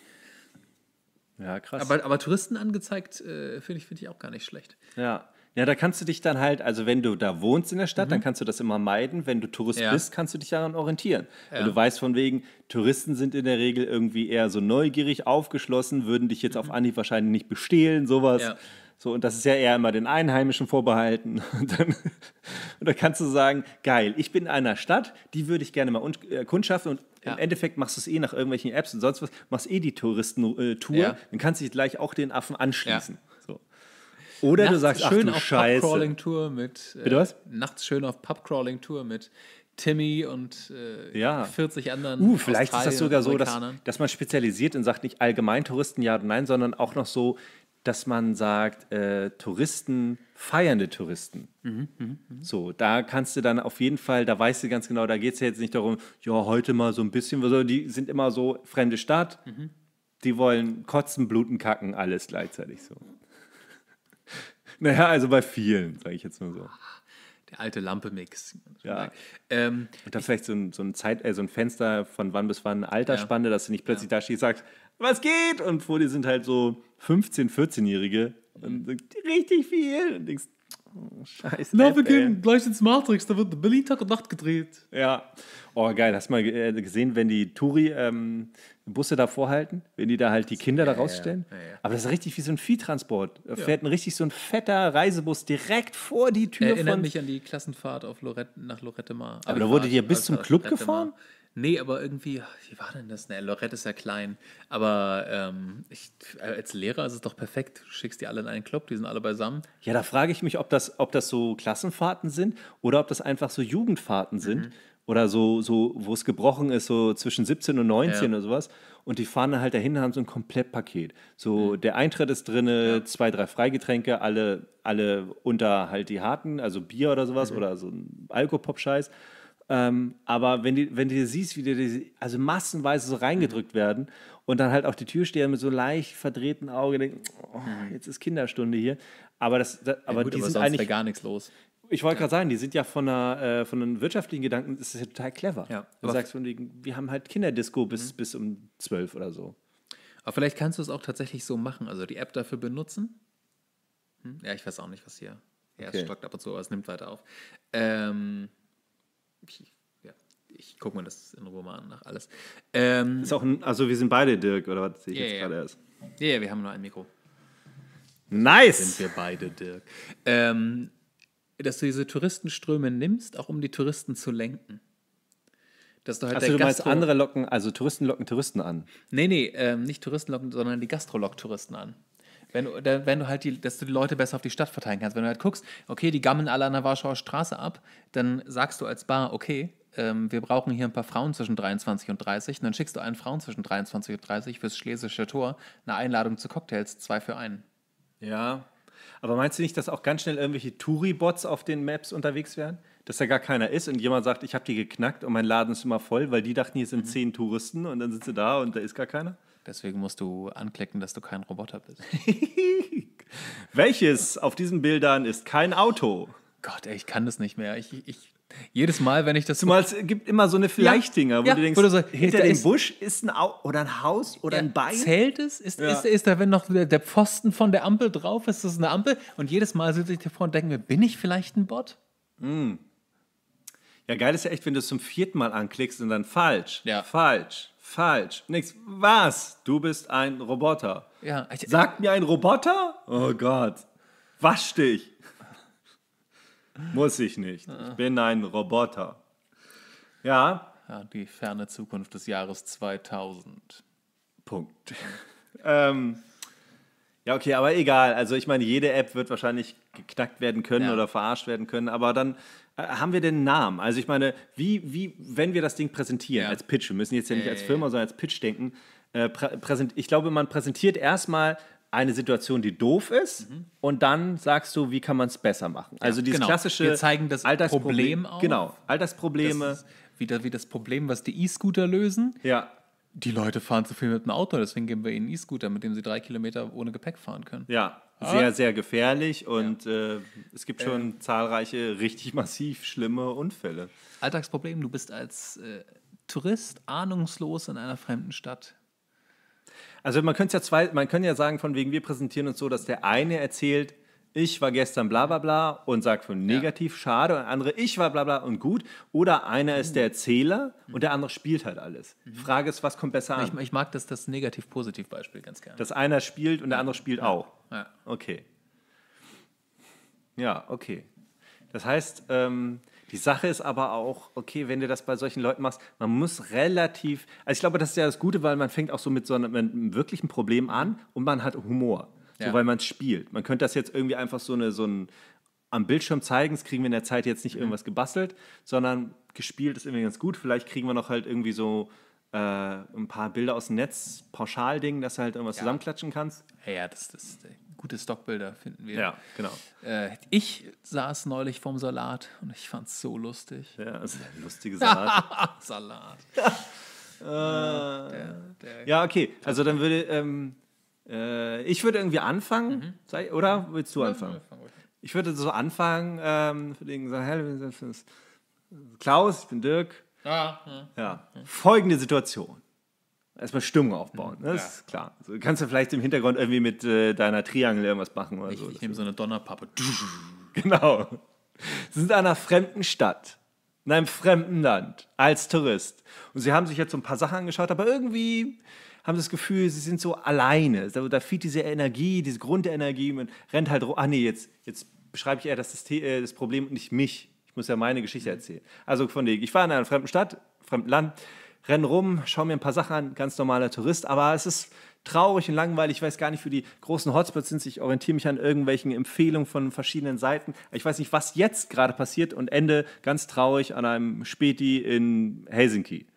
Ja, krass. Aber, aber Touristen angezeigt, äh, finde ich, find ich auch gar nicht schlecht. Ja. Ja, da kannst du dich dann halt, also wenn du da wohnst in der Stadt, mhm. dann kannst du das immer meiden. Wenn du Tourist ja. bist, kannst du dich daran orientieren. Ja. du weißt von wegen, Touristen sind in der Regel irgendwie eher so neugierig, aufgeschlossen, würden dich jetzt mhm. auf Anhieb wahrscheinlich nicht bestehlen, sowas. Ja. So, und das ist ja eher immer den Einheimischen vorbehalten. Und, dann, und da kannst du sagen, geil, ich bin in einer Stadt, die würde ich gerne mal erkundschaften. und äh, ja. im Endeffekt machst du es eh nach irgendwelchen Apps und sonst was, machst eh die Touristentour, ja. dann kannst du dich gleich auch den Affen anschließen. Ja. Oder nachts du sagst, schön ach du auf Pubcrawling Tour mit äh, was? nachts schön auf Pubcrawling Tour mit Timmy und äh, ja. 40 anderen. Uh, vielleicht ist das sogar so, dass, dass man spezialisiert und sagt nicht allgemein Touristen ja oder nein, sondern auch noch so dass man sagt, äh, Touristen, feiernde Touristen. Mhm, mh, mh. So, da kannst du dann auf jeden Fall, da weißt du ganz genau, da geht es ja jetzt nicht darum, ja, heute mal so ein bisschen, die sind immer so fremde Stadt, mhm. die wollen kotzen, bluten, kacken, alles gleichzeitig so. naja, also bei vielen, sage ich jetzt mal so. Der alte Lampe-Mix. Ja. Ähm, Und da vielleicht so ein, so, ein Zeit, äh, so ein Fenster von wann bis wann, Altersspanne, ja. dass du nicht plötzlich ja. da stehst sagst, was geht? Und vor dir sind halt so 15-, 14-Jährige und richtig viel. Und denkst, oh, scheiße. Na, wir gehen gleich ins Matrix, da wird Berlin Tag und Nacht gedreht. Ja. Oh, geil. Hast du mal äh, gesehen, wenn die Touri ähm, Busse da vorhalten? Wenn die da halt die Kinder da rausstellen? Ja, ja, ja. Aber das ist richtig wie so ein Viehtransport. Da fährt ein richtig so ein fetter Reisebus direkt vor die Tür. Erinnert von mich an die Klassenfahrt auf Lorette, nach Lorette Mar. Aber, Aber da wurde die bis zum Club Lorette gefahren? Nee, aber irgendwie, wie war denn das? Ne, Lorette ist ja klein. Aber ähm, ich, als Lehrer ist es doch perfekt. Du schickst die alle in einen Club, die sind alle beisammen. Ja, da frage ich mich, ob das, ob das so Klassenfahrten sind oder ob das einfach so Jugendfahrten sind. Mhm. Oder so, so wo es gebrochen ist, so zwischen 17 und 19 ja. oder sowas. Und die fahren dann halt dahin, haben so ein Komplettpaket. So, mhm. der Eintritt ist drin, ja. zwei, drei Freigetränke, alle, alle unter halt die harten, also Bier oder sowas mhm. oder so ein Alkopop-Scheiß. Ähm, aber wenn, die, wenn du siehst, wie die, also massenweise so reingedrückt mhm. werden und dann halt auch die Türsteher mit so leicht verdrehten Augen denken, oh, mhm. jetzt ist Kinderstunde hier. Aber, das, das aber ja, gut, die aber sind eigentlich gar nichts los. Ich wollte gerade sagen, die sind ja von, einer, äh, von einem wirtschaftlichen Gedanken, das ist ja total clever. Ja, du sagst von wegen, wir haben halt Kinderdisco bis, mhm. bis um zwölf oder so. Aber vielleicht kannst du es auch tatsächlich so machen, also die App dafür benutzen. Hm? Ja, ich weiß auch nicht, was hier. Ja, okay. es stockt ab und zu, aber es nimmt weiter auf. Ähm, ich, ja, ich gucke mir das in Ruhe mal an nach alles. Ähm, ist auch ein, also wir sind beide Dirk, oder was sehe ich yeah, jetzt yeah. gerade erst? Ja, yeah, wir haben nur ein Mikro. Nice! Sind wir beide Dirk. Ähm, dass du diese Touristenströme nimmst, auch um die Touristen zu lenken. Dass du halt Achso, du meinst, Gastro andere locken, also Touristen locken Touristen an. Nee, nee, ähm, nicht Touristen locken, sondern die Gastrolog-Touristen an. Wenn, wenn du halt die, dass du die Leute besser auf die Stadt verteilen kannst. Wenn du halt guckst, okay, die gammeln alle an der Warschauer Straße ab, dann sagst du als Bar, okay, ähm, wir brauchen hier ein paar Frauen zwischen 23 und 30. Und dann schickst du allen Frauen zwischen 23 und 30 fürs Schlesische Tor eine Einladung zu Cocktails, zwei für einen. Ja, aber meinst du nicht, dass auch ganz schnell irgendwelche Touri-Bots auf den Maps unterwegs wären? Dass da gar keiner ist und jemand sagt, ich habe die geknackt und mein Laden ist immer voll, weil die dachten, hier sind mhm. zehn Touristen und dann sind sie da und da ist gar keiner? Deswegen musst du anklicken, dass du kein Roboter bist. Welches auf diesen Bildern ist kein Auto? Gott, ey, ich kann das nicht mehr. Ich, ich, jedes Mal, wenn ich das. Zumal es gibt immer so eine Vielleicht-Dinger, wo ja, du denkst, wo du so, hinter dem ist, Busch ist ein Au oder ein Haus oder ja, ein Bein. Zählt es? Ist, ja. ist, ist, da, wenn noch der Pfosten von der Ampel drauf ist, das eine Ampel? Und jedes Mal sitze ich davor und denke mir, bin ich vielleicht ein Bot? Mm. Ja, geil ist ja echt, wenn du es zum vierten Mal anklickst und dann falsch. Ja. Falsch. Falsch. Nix. Was? Du bist ein Roboter. Ja. Ich, Sagt mir ein Roboter? Oh Gott. Wasch dich. Muss ich nicht. Ich bin ein Roboter. Ja. ja die ferne Zukunft des Jahres 2000. Punkt. ähm, ja, okay, aber egal. Also ich meine, jede App wird wahrscheinlich geknackt werden können ja. oder verarscht werden können. Aber dann äh, haben wir denn einen Namen? Also ich meine, wie, wie, wenn wir das Ding präsentieren ja. als Pitch, wir müssen jetzt ja nicht als Firma, sondern als Pitch denken, äh, präsent, ich glaube, man präsentiert erstmal eine Situation, die doof ist, mhm. und dann sagst du, wie kann man es besser machen? Also ja, dieses genau. klassische wir zeigen das Altersproblem Problem genau, auf. Genau, Altersprobleme. Das wieder wie das Problem, was die E-Scooter lösen. Ja die Leute fahren zu viel mit dem Auto, deswegen geben wir ihnen einen E-Scooter, mit dem sie drei Kilometer ohne Gepäck fahren können. Ja, ah. sehr, sehr gefährlich und ja. äh, es gibt schon äh, zahlreiche richtig massiv schlimme Unfälle. Alltagsproblem, du bist als äh, Tourist ahnungslos in einer fremden Stadt. Also man könnte ja zwei, man könnte ja sagen, von wegen wir präsentieren uns so, dass der eine erzählt, ich war gestern bla bla bla und sagt von negativ ja. schade und andere, ich war bla bla und gut. Oder einer ist der Erzähler mhm. und der andere spielt halt alles. Mhm. Frage ist, was kommt besser an? Ich, ich mag das, das Negativ-Positiv-Beispiel ganz gerne. Dass einer spielt und der andere spielt ja. auch. Ja. Okay. Ja, okay. Das heißt, ähm, die Sache ist aber auch, okay, wenn du das bei solchen Leuten machst, man muss relativ, also ich glaube, das ist ja das Gute, weil man fängt auch so mit so einem, mit einem wirklichen Problem an und man hat Humor so, weil man es spielt. Man könnte das jetzt irgendwie einfach so, eine, so ein am Bildschirm zeigen, das kriegen wir in der Zeit jetzt nicht mhm. irgendwas gebastelt, sondern gespielt ist irgendwie ganz gut. Vielleicht kriegen wir noch halt irgendwie so äh, ein paar Bilder aus dem Netz, Pauschalding, dass du halt irgendwas ja. zusammenklatschen kannst. Ja, ja das, ist äh, gute Stockbilder finden wir. Ja, genau. Äh, ich saß neulich vorm Salat und ich fand es so lustig. Ja, das ist ein lustiger Salat. Salat. äh, der, der ja, okay. Also dann würde, ähm, äh, ich würde irgendwie anfangen, mhm. oder mhm. willst du anfangen? Ich würde so anfangen, ähm, wegen Klaus, ich bin Dirk. Ah, ja. ja. Folgende Situation. Erstmal Stimmung aufbauen, mhm. ne? das ja. ist klar. Also, kannst du vielleicht im Hintergrund irgendwie mit äh, deiner Triangel irgendwas machen oder ich, so. Ich nehme so eine Donnerpappe. Genau. Sie sind in einer fremden Stadt, in einem fremden Land, als Tourist. Und sie haben sich jetzt so ein paar Sachen angeschaut, aber irgendwie haben das Gefühl, sie sind so alleine. Da fehlt diese Energie, diese Grundenergie. Man rennt halt rum. Ah, nee, jetzt, jetzt beschreibe ich eher das, System, äh, das Problem und nicht mich. Ich muss ja meine Geschichte mhm. erzählen. Also von wegen, ich fahre in einer fremden Stadt, fremden Land, renne rum, schaue mir ein paar Sachen an, ganz normaler Tourist, aber es ist traurig und langweilig. Ich weiß gar nicht, für die großen Hotspots sind. Ich orientiere mich an irgendwelchen Empfehlungen von verschiedenen Seiten. Ich weiß nicht, was jetzt gerade passiert und ende ganz traurig an einem Späti in Helsinki.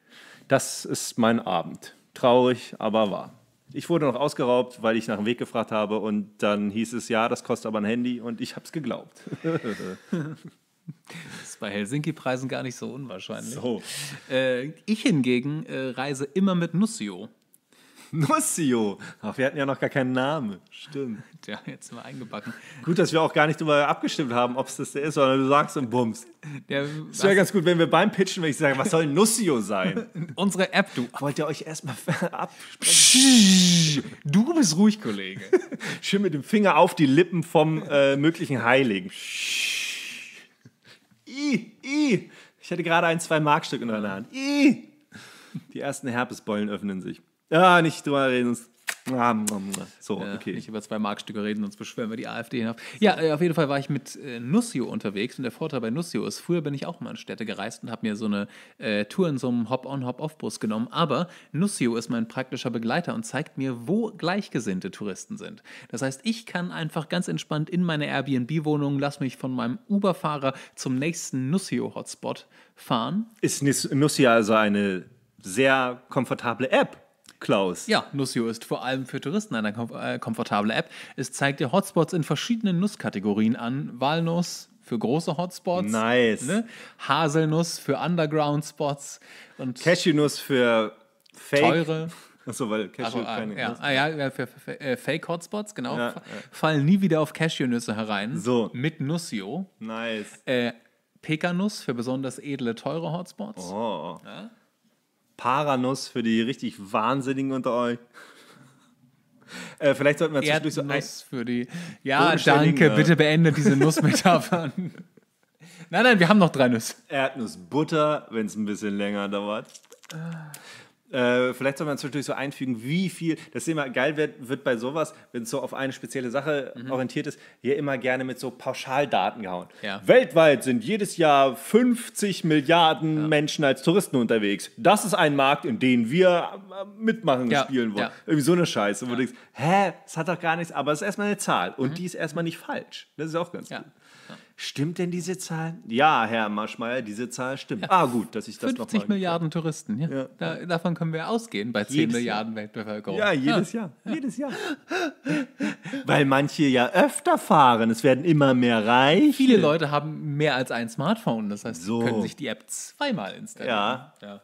Das ist mein Abend. Traurig, aber wahr. Ich wurde noch ausgeraubt, weil ich nach dem Weg gefragt habe und dann hieß es, ja, das kostet aber ein Handy und ich habe es geglaubt. Das ist bei Helsinki-Preisen gar nicht so unwahrscheinlich. So. Äh, ich hingegen äh, reise immer mit Nussio. Nussio. Ach, wir hatten ja noch gar keinen Namen. Stimmt. Ja, jetzt sind wir eingebacken. Gut, dass wir auch gar nicht darüber abgestimmt haben, ob es das der ist, sondern du sagst und bummst. Es wäre ganz gut, wenn wir beim Pitchen, wenn ich sage, was soll Nussio sein? Unsere App, du. Wollt ihr euch erstmal absprechen? Du bist ruhig, Kollege. Schön mit dem Finger auf die Lippen vom äh, möglichen Heiligen. I, I. Ich hatte gerade ein zwei Markstück in der Hand. I. Die ersten Herpesbeulen öffnen sich. Ah, nicht drüber reden. So, ja, okay. Nicht über zwei Markstücke reden, sonst beschwören wir die AfD hinauf. Ja, äh, auf jeden Fall war ich mit äh, Nussio unterwegs und der Vorteil bei Nussio ist, früher bin ich auch mal in Städte gereist und habe mir so eine äh, Tour in so einem Hop-on-Hop-off-Bus genommen, aber Nussio ist mein praktischer Begleiter und zeigt mir, wo gleichgesinnte Touristen sind. Das heißt, ich kann einfach ganz entspannt in meine Airbnb-Wohnung, lass mich von meinem Uber-Fahrer zum nächsten Nussio-Hotspot fahren. Ist Nussio also eine sehr komfortable App? Klaus. Ja, Nussio ist vor allem für Touristen eine kom äh, komfortable App. Es zeigt dir Hotspots in verschiedenen Nusskategorien an. Walnuss für große Hotspots. Nice. Ne? Haselnuss für Underground-Spots. Cashewnuss für Fake. Teure. Achso, weil Cashew also, keine äh, ja, ah, ja, für, für, für äh, Fake-Hotspots, genau. Ja, ja. Fallen nie wieder auf Cashewnüsse herein. So. Mit Nussio. Nice. Äh, Pekanuss für besonders edle, teure Hotspots. Oh. Ja. Paranuss für die richtig Wahnsinnigen unter euch. Äh, vielleicht sollten wir zwischendurch so ein für die. Ja, danke, äh, bitte beende diese Nussmetaphern. nein, nein, wir haben noch drei Nüsse. Erdnussbutter, wenn es ein bisschen länger dauert. Äh, vielleicht soll man zwischendurch so einfügen, wie viel. Das ist immer geil wird, wird bei sowas, wenn es so auf eine spezielle Sache mhm. orientiert ist, hier immer gerne mit so Pauschaldaten gehauen. Ja. Weltweit sind jedes Jahr 50 Milliarden ja. Menschen als Touristen unterwegs. Das ist ein Markt, in dem wir äh, mitmachen ja. spielen wollen. Irgendwie so eine Scheiße. Wo du denkst, hä, das hat doch gar nichts, aber es ist erstmal eine Zahl und mhm. die ist erstmal nicht falsch. Das ist auch ganz gut. Stimmt denn diese Zahl? Ja, Herr Maschmeyer, diese Zahl stimmt. Ja. Ah, gut, dass ich das 50 noch 50 Milliarden Touristen, ja. ja. Da, davon können wir ausgehen bei 10 Milliarden Jahr. Weltbevölkerung. Ja, jedes ja. Ah. Jahr. Jedes Jahr. Weil manche ja öfter fahren. Es werden immer mehr reich. Viele Leute haben mehr als ein Smartphone. Das heißt, so. können sich die App zweimal installieren. Ja.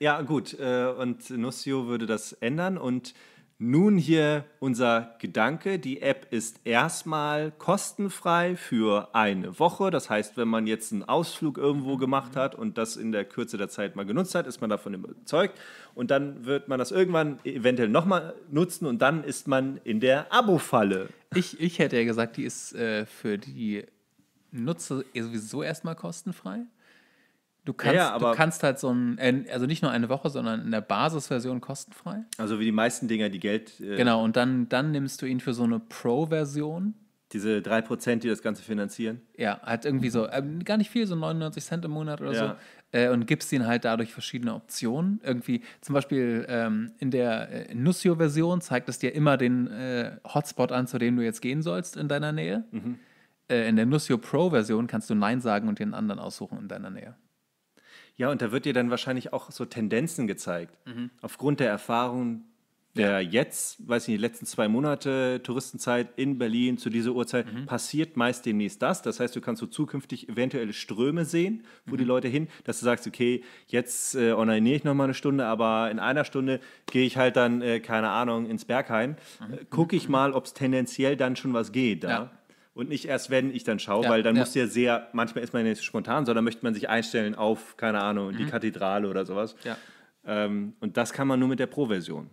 Ja, gut. Äh, und Nussio würde das ändern und nun hier unser Gedanke. Die App ist erstmal kostenfrei für eine Woche. Das heißt, wenn man jetzt einen Ausflug irgendwo mhm. gemacht hat und das in der Kürze der Zeit mal genutzt hat, ist man davon überzeugt. Und dann wird man das irgendwann eventuell nochmal nutzen und dann ist man in der Abo-Falle. Ich, ich hätte ja gesagt, die ist äh, für die Nutzer sowieso erstmal kostenfrei. Du kannst, ja, du kannst halt so ein, also nicht nur eine Woche, sondern in der Basisversion kostenfrei. Also wie die meisten Dinger, die Geld. Äh genau, und dann, dann nimmst du ihn für so eine Pro-Version. Diese 3%, die das Ganze finanzieren. Ja, halt irgendwie so, äh, gar nicht viel, so 99 Cent im Monat oder ja. so. Äh, und gibst ihnen halt dadurch verschiedene Optionen. Irgendwie, zum Beispiel ähm, in der äh, Nussio-Version zeigt es dir immer den äh, Hotspot an, zu dem du jetzt gehen sollst in deiner Nähe. Mhm. Äh, in der Nussio Pro-Version kannst du Nein sagen und den anderen aussuchen in deiner Nähe. Ja, und da wird dir dann wahrscheinlich auch so Tendenzen gezeigt. Mhm. Aufgrund der Erfahrung der ja. jetzt, weiß ich nicht, letzten zwei Monate Touristenzeit in Berlin zu dieser Uhrzeit, mhm. passiert meist demnächst das. Das heißt, du kannst so zukünftig eventuelle Ströme sehen, wo mhm. die Leute hin, dass du sagst, okay, jetzt äh, onaniere ich nochmal eine Stunde, aber in einer Stunde gehe ich halt dann, äh, keine Ahnung, ins Berghain. Mhm. Äh, Gucke ich mal, ob es tendenziell dann schon was geht. Da. Ja und nicht erst, wenn ich dann schaue, ja, weil dann ja. muss ja sehr, manchmal ist man ja nicht spontan, sondern möchte man sich einstellen auf, keine Ahnung, mhm. die Kathedrale oder sowas. Ja. Ähm, und das kann man nur mit der Pro-Version.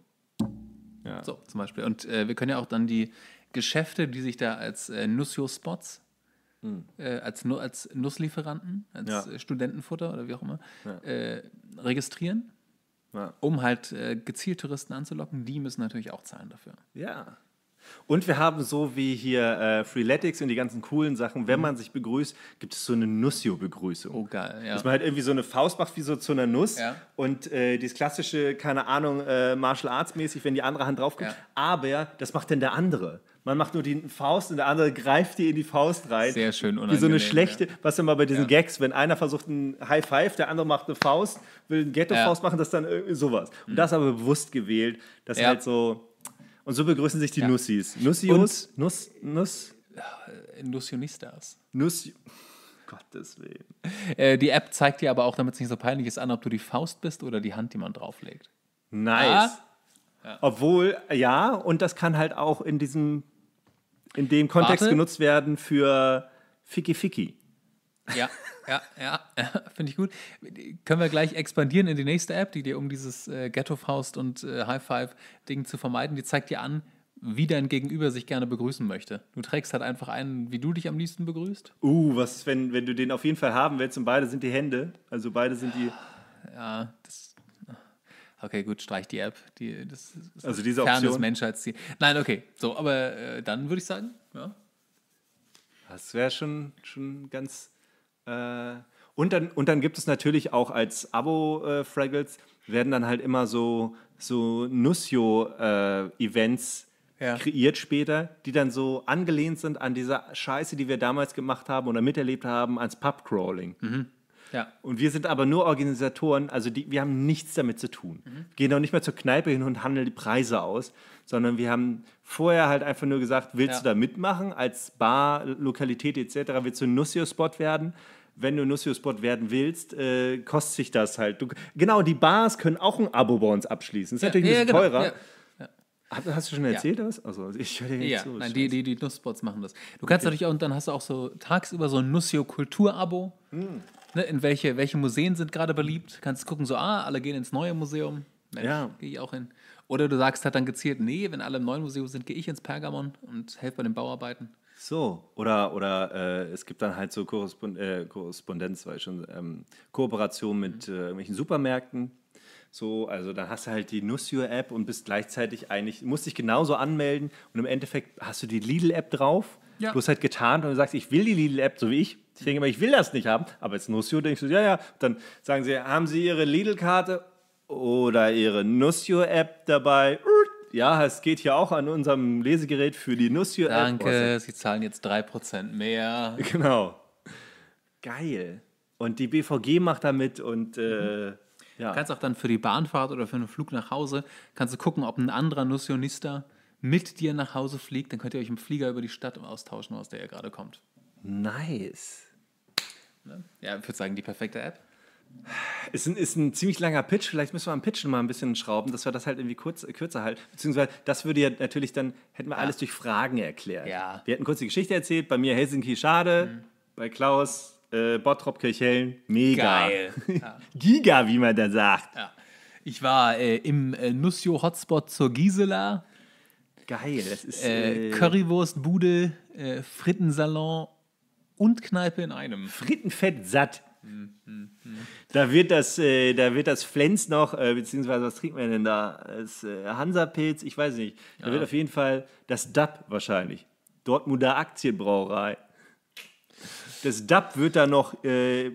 Ja. So, zum Beispiel. Und äh, wir können ja auch dann die Geschäfte, die sich da als äh, Nussio-Spots, mhm. äh, als, als Nusslieferanten, als ja. Äh, Studentenfutter oder wie auch immer, äh, registrieren. Um halt äh, gezielt Touristen anzulocken, die müssen natürlich auch zahlen dafür. Ja, und wir haben so wie hier äh, Freeletics und die ganzen coolen Sachen, wenn mhm. man sich begrüßt, gibt es so eine Nussio-Begrüßung. Oh geil, ja. Dass man halt irgendwie so eine Faust macht wie so zu einer Nuss ja. und äh, dieses klassische, keine Ahnung, äh, Martial Arts mäßig, wenn die andere Hand draufkommt. Ja. Aber das macht denn der andere. Man macht nur die Faust und der andere greift dir in die Faust rein. Sehr schön unangenehm. Wie so eine schlechte, ja. was immer bei diesen ja. Gags, wenn einer versucht einen High Five, der andere macht eine Faust, will einen Ghetto-Faust ja. machen, das dann irgendwie äh, sowas. Und mhm. das aber bewusst gewählt, dass halt so und so begrüßen sich die ja. Nussis. Nussios? Und Nuss? Nuss? Äh, Nussionistas. Nuss. Gottes Willen. Äh, die App zeigt dir aber auch, damit es nicht so peinlich ist, an, ob du die Faust bist oder die Hand, die man drauflegt. Nice. Ah. Ja. Obwohl, ja, und das kann halt auch in diesem, in dem Kontext Warte. genutzt werden für Ficky Ficky. Ja, ja, ja, finde ich gut. Können wir gleich expandieren in die nächste App, die dir um dieses äh, Ghetto-Faust und äh, High-Five-Ding zu vermeiden, die zeigt dir an, wie dein Gegenüber sich gerne begrüßen möchte. Du trägst halt einfach einen, wie du dich am liebsten begrüßt. Uh, was wenn, wenn du den auf jeden Fall haben willst und beide sind die Hände? Also beide sind die. Ja, das. Okay, gut, streich die App. Die, das, das also diese Option. Fernes Menschheitsziel. Nein, okay, so, aber äh, dann würde ich sagen, ja. Das wäre schon, schon ganz äh, und dann, und dann gibt es natürlich auch als Abo-Fraggles, äh, werden dann halt immer so, so Nussio-Events äh, ja. kreiert später, die dann so angelehnt sind an diese Scheiße, die wir damals gemacht haben oder miterlebt haben, ans Pubcrawling. Mhm. Ja. Und wir sind aber nur Organisatoren, also die, wir haben nichts damit zu tun. Mhm. gehen auch nicht mehr zur Kneipe hin und handeln die Preise aus, sondern wir haben vorher halt einfach nur gesagt, willst ja. du da mitmachen als Bar, Lokalität etc., willst du ein Nussio-Spot werden? Wenn du Nussio-Spot werden willst, äh, kostet sich das halt. Du, genau, die Bars können auch ein Abo bei uns abschließen. Das Ist ja, natürlich ein bisschen genau, teurer. Hast, du schon erzählt ja. das? Also ich höre dir nicht ja, zu. Nein, die, die, die Nussbots machen das. Du kannst okay. natürlich auch, und dann hast du auch so tagsüber so ein Nussio-Kultur-Abo. Hm ne, in welche, welche Museen sind gerade beliebt. Kannst gucken, so, ah, alle gehen ins neue Museum. Ne, ja. Gehe ich auch hin. Oder du sagst halt dann gezielt, nee, wenn alle im neuen Museum sind, gehe ich ins Pergamon und helfe bei den Bauarbeiten. So, oder, oder äh, es gibt dann halt so Korrespond äh, Korrespondenz, weil schon ähm, Kooperation mit mhm. äh, irgendwelchen Supermärkten. So, also dann hast du halt die Nussio-App und bist gleichzeitig eigentlich, musst dich genauso anmelden und im Endeffekt hast du die Lidl-App drauf ja. Du hast halt getarnt und sagst, ich will die Lidl-App, so wie ich. Ich denke immer, ich will das nicht haben. Aber als Nussio denke ich so, ja, ja. Dann sagen sie, haben sie ihre Lidl-Karte oder ihre Nussio-App dabei? Ja, es geht hier auch an unserem Lesegerät für die Nussio-App. Danke, oh, sie zahlen jetzt 3% mehr. Genau. Geil. Und die BVG macht damit und... Äh, mhm. ja. Kannst auch dann für die Bahnfahrt oder für einen Flug nach Hause, kannst du gucken, ob ein anderer Nussionista mit dir nach Hause fliegt, dann könnt ihr euch im Flieger über die Stadt austauschen, aus der ihr gerade kommt. Nice. Ne? Ja, ich würde sagen, die perfekte App. Ist ein, ist ein ziemlich langer Pitch. Vielleicht müssen wir am Pitchen mal ein bisschen schrauben, dass wir das halt irgendwie kurz, kürzer halten. Beziehungsweise, das würde ja natürlich dann, hätten wir ja. alles durch Fragen erklärt. Ja. Wir hätten kurz die Geschichte erzählt. Bei mir Helsinki, schade. Mhm. Bei Klaus, äh, Bottrop, Kirchhellen, mega. Geil. Ja. Giga, wie man da sagt. Ja. Ich war äh, im äh, Nussio-Hotspot zur Gisela. Geil, das ist. Äh, äh, Currywurst, Bude, äh, Frittensalon und Kneipe in einem. Frittenfett satt. Hm, Da wird das, äh, da wird das Flens noch, äh, beziehungsweise was trinkt man denn da? Das äh, Hansapilz, ich weiß nicht. Da ja. wird auf jeden Fall das DAP wahrscheinlich. Dortmunder Aktienbrauerei. Das DAP wird da noch äh,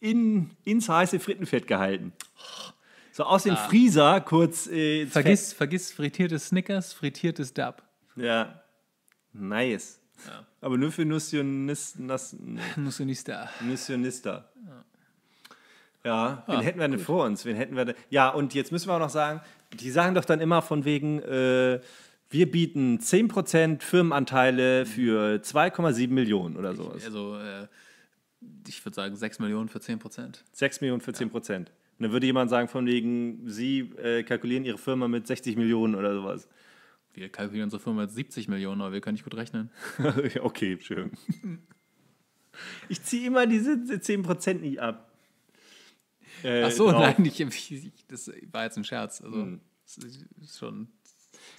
in, ins heiße Frittenfett gehalten. Oh, so aus dem ah. Freezer kurz. Äh, vergiss, vergiss frittiertes Snickers, frittiertes Dab. Ja. Nice. Ja. Aber nur für Nussionisten. Nussionista. Nussionista. Ja. Ja, wen ah, hätten wir denn gut. vor uns? Wen hätten wir denn? Ja, und jetzt müssen wir auch noch sagen, die sagen doch dann immer von wegen, äh, wir bieten 10% Firmenanteile für 2,7 Millionen oder sowas. Ich, also, äh, ich würde sagen 6 Millionen für 10%. 6 Millionen für ja. 10%. Und dann würde jemand sagen, von wegen, Sie äh, kalkulieren Ihre Firma mit 60 Millionen oder sowas. Wir kalkulieren unsere Firma mit 70 Millionen, aber wir können nicht gut rechnen. okay, schön. Ich ziehe immer diese 10% nicht ab. Äh, Ach so, drauf. Genau. nein, ich, ich, das war jetzt ein Scherz. Also, hm. schon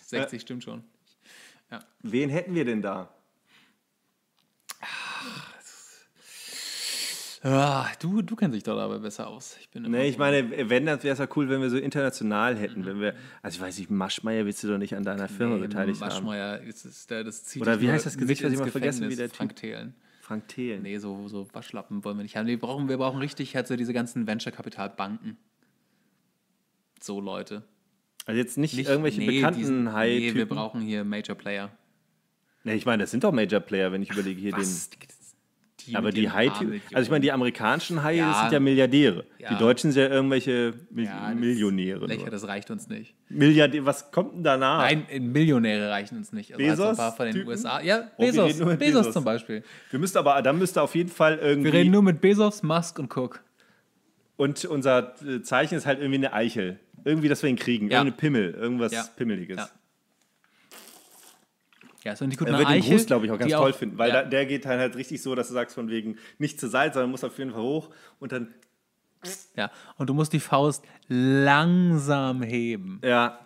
60 äh, stimmt schon. Ja. Wen hätten wir denn da? Ah, du, du kennst dich doch aber besser aus. Ich bin nee, ich meine, wenn, dann wäre es ja cool, wenn wir so international hätten. Mhm. Wenn wir, also ich weiß nicht, Maschmeier willst du doch nicht an deiner Firma beteiligt Maschmeier, haben. Maschmeier, ist, ist, der, das zieht Oder wie heißt das Gesicht, was ich mal vergessen wie Frank Thelen. Frank Thelen. Nee, so, so Waschlappen wollen wir nicht haben. Wir brauchen, wir brauchen richtig halt so diese ganzen Venture-Kapital-Banken. So Leute. Also jetzt nicht, nicht irgendwelche nee, bekannten diesen, Nee, wir brauchen hier Major Player. Nee, ich meine, das sind doch Major Player, wenn ich überlege hier Was? den die. Aber die hai Also, ich meine, die amerikanischen Haie ja. sind ja Milliardäre. Ja. Die Deutschen sind ja irgendwelche Mil ja, Millionäre. Lächer, das reicht uns nicht. Milliardäre, was kommt denn danach? Nein, Millionäre reichen uns nicht. Also, Bezos? Also ein paar von den Typen? USA. Ja, oh, Bezos. Oh, Bezos. Bezos zum Beispiel. Wir müssten aber, dann müsste auf jeden Fall irgendwie. Wir reden nur mit Bezos, Musk und Cook. Und unser äh, Zeichen ist halt irgendwie eine Eichel. Irgendwie, dass wir ihn kriegen. Ja. Irgendeine Pimmel. Irgendwas Pimmeliges. Ja. Ja, so eine gute Eiche. Den Gruß, glaube ich, auch ganz toll auch, finden, weil ja. da, der geht dann halt richtig so, dass du sagst, von wegen nicht zur Seite, sondern muss auf jeden Fall hoch und dann. Ja, und du musst die Faust langsam heben. Ja,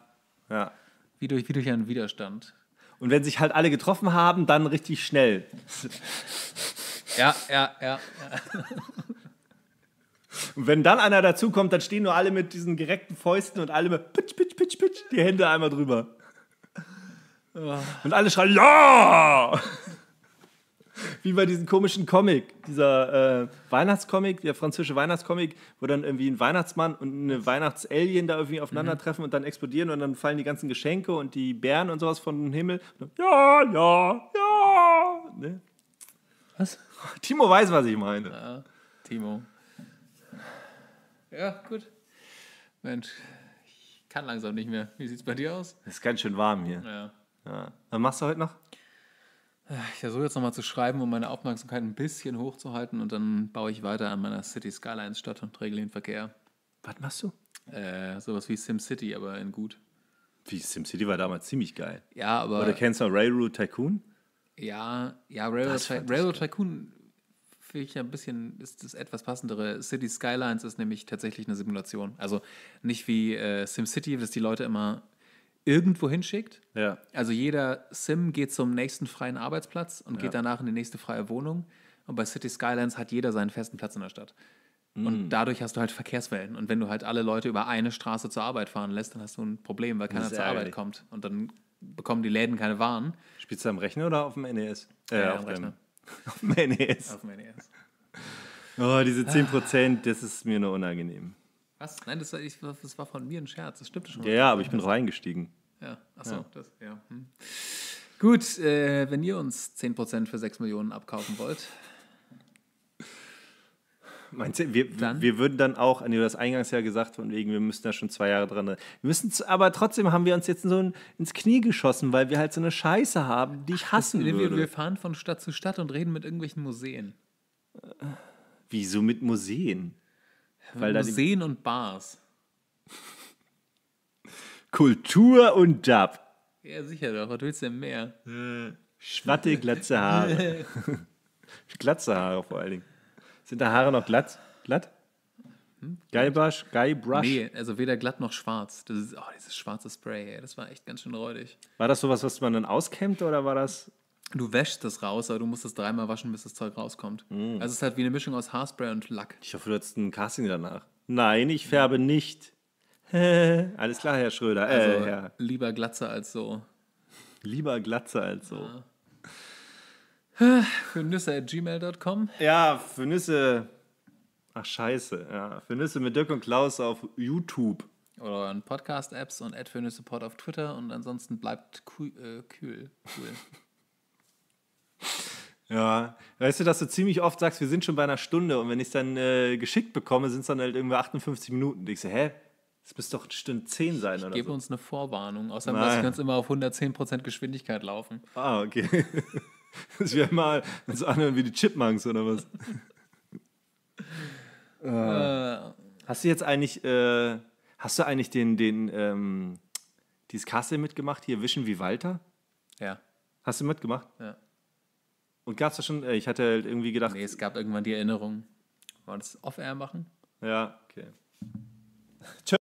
ja. Wie durch, wie durch einen Widerstand. Und wenn sich halt alle getroffen haben, dann richtig schnell. ja, ja, ja. ja. Und wenn dann einer dazukommt, dann stehen nur alle mit diesen gereckten Fäusten und alle mit pitsch, pitsch, pitsch, pitsch, die Hände einmal drüber. Ja. Und alle schreien, ja! Wie bei diesem komischen Comic, dieser äh, Weihnachtscomic, der französische Weihnachtscomic, wo dann irgendwie ein Weihnachtsmann und eine mhm. Weihnachtsalien da irgendwie aufeinandertreffen mhm. und dann explodieren und dann fallen die ganzen Geschenke und die Bären und sowas von den Himmel. Dann, ja, ja, ja. Ne? Was? Timo weiß, was ich meine. Ja, Timo. Ja, gut. Mensch, ich kann langsam nicht mehr. Wie sieht's bei dir aus? Es ist ganz schön warm hier. Ja. Ja. Was machst du heute noch? Ich versuche jetzt nochmal zu schreiben, um meine Aufmerksamkeit ein bisschen hochzuhalten und dann baue ich weiter an meiner City Skylines statt und regle den Verkehr. Was machst du? Äh, sowas wie SimCity, aber in gut. Wie SimCity war damals ziemlich geil. Ja, aber. Oder kennst du Railroad Tycoon? Ja, ja, Railroad, Ty Railroad Tycoon finde ich ja ein bisschen, ist das etwas passendere. City Skylines ist nämlich tatsächlich eine Simulation. Also nicht wie äh, SimCity, dass die Leute immer irgendwo hinschickt. Ja. Also jeder Sim geht zum nächsten freien Arbeitsplatz und ja. geht danach in die nächste freie Wohnung. Und bei City Skylines hat jeder seinen festen Platz in der Stadt. Mm. Und dadurch hast du halt Verkehrswellen. Und wenn du halt alle Leute über eine Straße zur Arbeit fahren lässt, dann hast du ein Problem, weil keiner zur Arbeit kommt. Und dann bekommen die Läden keine Waren. Spielst du am Rechner oder auf dem NES? Äh, ja, auf, dem, Rechner. auf dem NES. Auf dem NES. oh, diese 10%, das ist mir nur unangenehm. Was? Nein, das war, ich, das war von mir ein Scherz. Das stimmt schon. Ja, ja, aber ich bin reingestiegen. Ja, achso, ja. das, ja. Hm. Gut, äh, wenn ihr uns 10% für 6 Millionen abkaufen wollt. Meinst du, wir, wir würden dann auch, an du das eingangs ja gesagt von wegen, wir müssen da schon zwei Jahre dran. Wir müssen, aber trotzdem haben wir uns jetzt so ins Knie geschossen, weil wir halt so eine Scheiße haben, die ich hassen das, würde. wir fahren von Stadt zu Stadt und reden mit irgendwelchen Museen. Wieso mit Museen? Weil Museen und Bars. Kultur und Dub. Ja, sicher doch. Was willst du denn mehr? Äh, Schwatte, glatze Haare. glatze Haare vor allen Dingen. Sind da Haare noch glatt? Glatt? Hm? Guybrush? Nee, also weder glatt noch schwarz. Das ist, oh, dieses schwarze Spray, ey. das war echt ganz schön räudig. War das sowas, was man dann auskämmt oder war das du wäschst das raus, aber du musst das dreimal waschen, bis das Zeug rauskommt. Mm. Also es ist halt wie eine Mischung aus Haarspray und Lack. Ich hoffe, du hattest ein Casting danach. Nein, ich färbe nicht. Alles klar, Herr Schröder. Äh, also, Herr. Lieber Glatze als so. Lieber Glatze als so. Ja. Für Nüsse at gmail.com. Ja, für Nüsse. Ach, scheiße. Ja, für Nüsse mit Dirk und Klaus auf YouTube. Oder an Podcast-Apps und at für Nüsse Pod auf Twitter. Und ansonsten bleibt kühl. Äh, cool, äh, cool. Ja, weißt du, dass du ziemlich oft sagst, wir sind schon bei einer Stunde und wenn ich es dann äh, geschickt bekomme, sind es dann halt irgendwie 58 Minuten. Und ich so, hä? Es müsste doch Stunde 10 sein, ich oder? Ich gebe so. uns eine Vorwarnung, außer dass wir uns immer auf 110% Geschwindigkeit laufen. Ah, okay. Das wäre mal so anhören wie die Chipmunks oder was? äh. Hast du jetzt eigentlich, äh, hast du eigentlich den, den, ähm, dieses Kassel mitgemacht hier, Wischen wie Walter? Ja. Hast du mitgemacht? Ja. Und gab es da schon, äh, ich hatte halt irgendwie gedacht. Nee, es gab irgendwann die Erinnerung. Wollen wir das off-air machen? Ja, okay. Tschö.